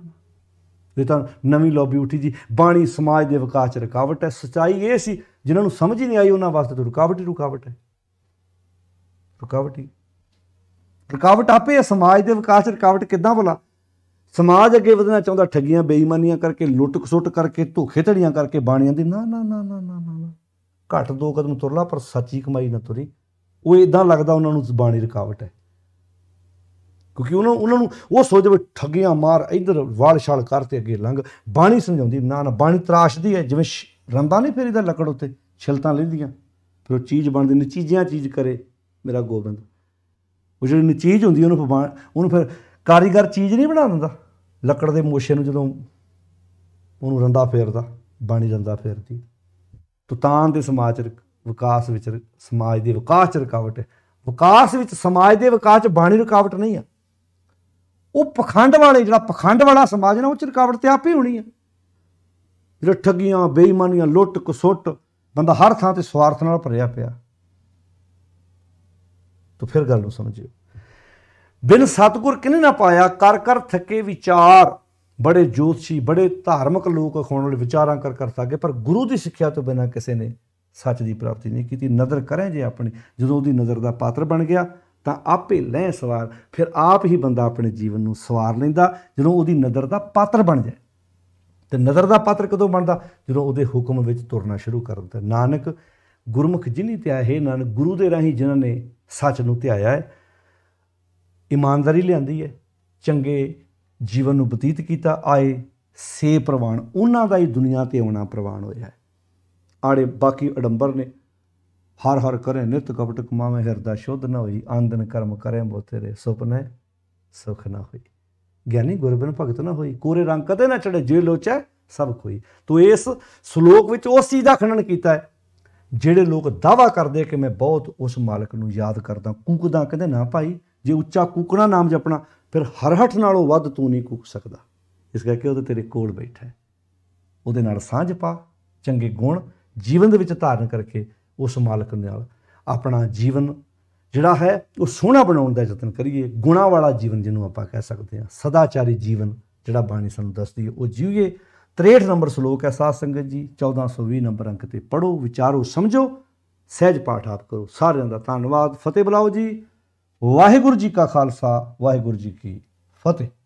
ਇਹ ਤਾਂ ਨਵੀਂ ਲੋਬੀ ਉੱਠੀ ਜੀ ਬਾਣੀ ਸਮਾਜ ਦੇ ਵਿਕਾਸ 'ਚ ਰੁਕਾਵਟ ਹੈ ਸਚਾਈ ਇਹ ਸੀ ਜਿਨ੍ਹਾਂ ਨੂੰ ਸਮਝ ਹੀ ਨਹੀਂ ਆਈ ਉਹਨਾਂ ਵਾਸਤੇ ਤਾਂ ਰੁਕਾਵਟ ਹੀ ਰੁਕਾਵਟ ਹੈ ਰੁਕਾਵਟ ਹੀ ਰੁਕਾਵਟ ਆਪੇ ਸਮਾਜ ਦੇ ਵਿਕਾਸ ਰੁਕਾਵਟ ਕਿੱਦਾਂ ਬੋਲਾ ਸਮਾਜ ਅੱਗੇ ਵਧਣਾ ਚਾਹੁੰਦਾ ਠੱਗੀਆਂ ਬੇਈਮਾਨੀਆਂ ਕਰਕੇ ਲੁੱਟ ਖਸੁੱਟ ਕਰਕੇ ਧੋਖੇ ਧੜੀਆਂ ਕਰਕੇ ਬਾਣੀਆਂ ਦੀ ਨਾ ਨਾ ਨਾ ਨਾ ਨਾ ਨਾ ਘੱਟ ਦੋ ਕਦਮ ਤੁਰਲਾ ਪਰ ਸੱਚੀ ਕਮਾਈ ਨਾ ਤੁਰੀ ਉਹ ਇਦਾਂ ਲੱਗਦਾ ਉਹਨਾਂ ਨੂੰ ਜ਼ਬਾਨੀ ਰੁਕਾਵਟ ਹੈ ਕਿਉਂਕਿ ਉਹਨਾਂ ਉਹਨਾਂ ਨੂੰ ਉਹ ਸੋਚਦੇ ਵੀ ਠੱਗੀਆਂ ਮਾਰ ਇਧਰ ਵਾਲ ਛਾਲ ਕਰਤੇ ਅੱਗੇ ਲੰਘ ਬਾਣੀ ਸਮਝਾਉਂਦੀ ਨਾ ਨਾ ਬਾਣੀ ਤਰਾਸ਼ਦੀ ਹੈ ਜਿਵੇਂ ਰੰਦਾ ਨਹੀਂ ਫੇਰੀਦਾ ਲੱਕੜ ਉੱਤੇ ਛਿਲਤਾਂ ਲੈਂਦੀਆਂ ਫਿਰ ਉਹ ਚੀਜ਼ ਬਣਦੀ ਨੇ ਚੀਜ਼ਾਂ ਚੀਜ਼ ਕਰੇ ਮੇਰਾ ਗੋਬਿੰਦ ਉਹ ਜਿਹੜੀ ਚੀਜ਼ ਹੁੰਦੀ ਉਹਨੂੰ ਉਹਨੂੰ ਫਿਰ ਕਾਰੀਗਰ ਚੀਜ਼ ਨਹੀਂ ਬਣਾ ਦਿੰਦਾ ਲੱਕੜ ਦੇ ਮੋਸ਼ੇ ਨੂੰ ਜਦੋਂ ਉਹਨੂੰ ਰੰਦਾ ਫੇਰਦਾ ਬਾਣੀ ਜਾਂਦਾ ਫੇਰਦੀ ਤੂਤਾਨ ਦੇ ਸਮਾਜ ਵਿਕਾਸ ਵਿੱਚ ਸਮਾਜ ਦੇ ਵਿਕਾਸ ਚ ਰੁਕਾਵਟ ਹੈ ਵਿਕਾਸ ਵਿੱਚ ਸਮਾਜ ਦੇ ਵਿਕਾਸ ਚ ਬਾਣੀ ਰੁਕਾਵਟ ਨਹੀਂ ਆ ਉਹ ਪਖੰਡ ਵਾਲੇ ਜਿਹੜਾ ਪਖੰਡ ਵਾਲਾ ਸਮਾਜ ਨਾ ਉਹ ਚ ਰੁਕਾਵਟ ਤੇ ਆਪੇ ਹੋਣੀ ਆ ਜਿਹੜਾ ਠੱਗੀਆਂ ਬੇਈਮਾਨੀਆਂ ਲੁੱਟ ਕਸੁੱਟ ਬੰਦਾ ਹਰ ਥਾਂ ਤੇ ਸਵਾਰਥ ਨਾਲ ਭਰਿਆ ਪਿਆ ਤਾਂ ਫਿਰ ਗੱਲ ਨੂੰ ਸਮਝਿਓ ਬਿਨ ਸਤਗੁਰ ਕਿਨੇ ਨਾ ਪਾਇਆ ਕਰ ਕਰ ਥੱਕੇ ਵਿਚਾਰ ਬੜੇ ਜੋਤਸ਼ੀ ਬੜੇ ਧਾਰਮਿਕ ਲੋਕ ਹੋਣ ਵਾਲੇ ਵਿਚਾਰਾਂ ਕਰ ਕਰ ਸਕੇ ਪਰ ਗੁਰੂ ਦੀ ਸਿੱਖਿਆ ਤੋਂ ਬਿਨਾ ਕਿਸੇ ਨੇ ਸੱਚ ਦੀ ਪ੍ਰਾਪਤੀ ਨਹੀਂ ਕੀਤੀ ਨਜ਼ਰ ਕਰੇ ਜੇ ਆਪਣੀ ਜਦੋਂ ਉਹਦੀ ਨਜ਼ਰ ਦਾ ਪਾਤਰ ਬਣ ਗਿਆ ਤਾਂ ਆਪੇ ਲੈ ਸਵਾਰ ਫਿਰ ਆਪ ਹੀ ਬੰਦਾ ਆਪਣੇ ਜੀਵਨ ਨੂੰ ਸਵਾਰ ਲੈਂਦਾ ਜਦੋਂ ਉਹਦੀ ਨਜ਼ਰ ਦਾ ਪਾਤਰ ਬਣ ਜਾਏ ਤੇ ਨਜ਼ਰ ਦਾ ਪਾਤਰ ਕਦੋਂ ਬਣਦਾ ਜਦੋਂ ਉਹਦੇ ਹੁਕਮ ਵਿੱਚ ਤੁਰਨਾ ਸ਼ੁਰੂ ਕਰ ਦਿੰਦਾ ਨਾਨਕ ਗੁਰਮੁਖ ਜਿਨੀ ਤੇ ਆਏ ਨਾਨਕ ਗੁਰੂ ਦੇ ਰਾਹੀ ਜਿਨ੍ਹਾਂ ਨੇ ਸੱਚ ਨੂੰ ਧਿਆਇਆ ਹੈ ਇਮਾਨਦਾਰੀ ਲਿਆਂਦੀ ਹੈ ਚੰਗੇ ਜੀਵਨ ਨੂੰ ਬਤੀਤ ਕੀਤਾ ਆਏ ਸੇ ਪ੍ਰਵਾਨ ਉਹਨਾਂ ਦਾ ਹੀ ਦੁਨੀਆ ਤੇ ਆਉਣਾ ਪ੍ਰਵਾਨ ਹੋਇਆ ਹੈ ਆੜੇ ਬਾਕੀ ਅਡੰਬਰ ਨੇ ਹਰ ਹਰ ਕਰੇ ਨਿਤ ਕਪਟ ਕਮਾਵੇਂ ਹਿਰਦਾ ਸ਼ੁੱਧ ਨਾ ਹੋਈ ਆਂਦਨ ਕਰਮ ਕਰੇ ਬੋ ਤੇਰੇ ਸੁਪਨੇ ਸੁਖ ਨਾ ਹੋਈ ਗਿਆਨੀ ਗੁਰਬਨ ਭਗਤ ਨਾ ਹੋਈ ਕੋਰੇ ਰੰਗ ਕਦੇ ਨਾ ਚੜੇ ਜੇ ਲੋਚੈ ਸਭ ਕੋਈ ਤੋ ਇਸ ਸ਼ਲੋਕ ਵਿੱਚ ਉਸ ਚੀਜ਼ ਦਾ ਖੰਡਨ ਕੀਤਾ ਹੈ ਜਿਹੜੇ ਲੋਕ ਦਾਵਾ ਕਰਦੇ ਕਿ ਮੈਂ ਬਹੁਤ ਉਸ ਮਾਲਕ ਨੂੰ ਯਾਦ ਕਰਦਾ ਕੂਕਦਾ ਕਹਿੰਦੇ ਨਾ ਭਾਈ ਜੇ ਉੱਚਾ ਕੂਕਣਾ ਨਾਮ ਜਪਣਾ ਫਿਰ ਹਰਹਠ ਨਾਲੋਂ ਵੱਧ ਤੂੰ ਨਹੀਂ ਕੂਕ ਸਕਦਾ ਇਸ ਕਰਕੇ ਉਹ ਤੇਰੇ ਕੋਲ ਬੈਠਾ ਹੈ ਉਹਦੇ ਨਾਲ ਸਾਂਝ ਪਾ ਚੰਗੇ ਗੁਣ ਜੀਵਨ ਦੇ ਵਿੱਚ ਧਾਰਨ ਕਰਕੇ ਉਸ ਮਾਲਕ ਨਾਲ ਆਪਣਾ ਜੀਵਨ ਜਿਹੜਾ ਹੈ ਉਹ ਸੋਹਣਾ ਬਣਾਉਣ ਦਾ ਯਤਨ ਕਰੀਏ ਗੁਣਾ ਵਾਲਾ ਜੀਵਨ ਜਿਹਨੂੰ ਆਪਾਂ ਕਹਿ ਸਕਦੇ ਹਾਂ ਸਦਾਚਾਰੀ ਜੀਵਨ ਜਿਹੜਾ ਬਾਣੀ ਸਾਨੂੰ ਦੱਸਦੀ ਹੈ ਉਹ ਜੀਵੀਏ 63 ਨੰਬਰ ਸ਼ਲੋਕ ਹੈ ਸਾਧ ਸੰਗਤ ਜੀ 1420 ਨੰਬਰ ਅੰਕ ਤੇ ਪੜੋ ਵਿਚਾਰੋ ਸਮਝੋ ਸਹਿਜ ਪਾਠ ਆਪ ਕਰੋ ਸਾਰਿਆਂ ਦਾ ਧੰਨਵਾਦ ਫਤਿਹ ਬਲਾਓ ਜੀ ਵਾਹਿਗੁਰੂ ਜੀ ਕਾ ਖਾਲਸਾ ਵਾਹਿਗੁਰੂ ਜੀ ਕੀ ਫਤਿਹ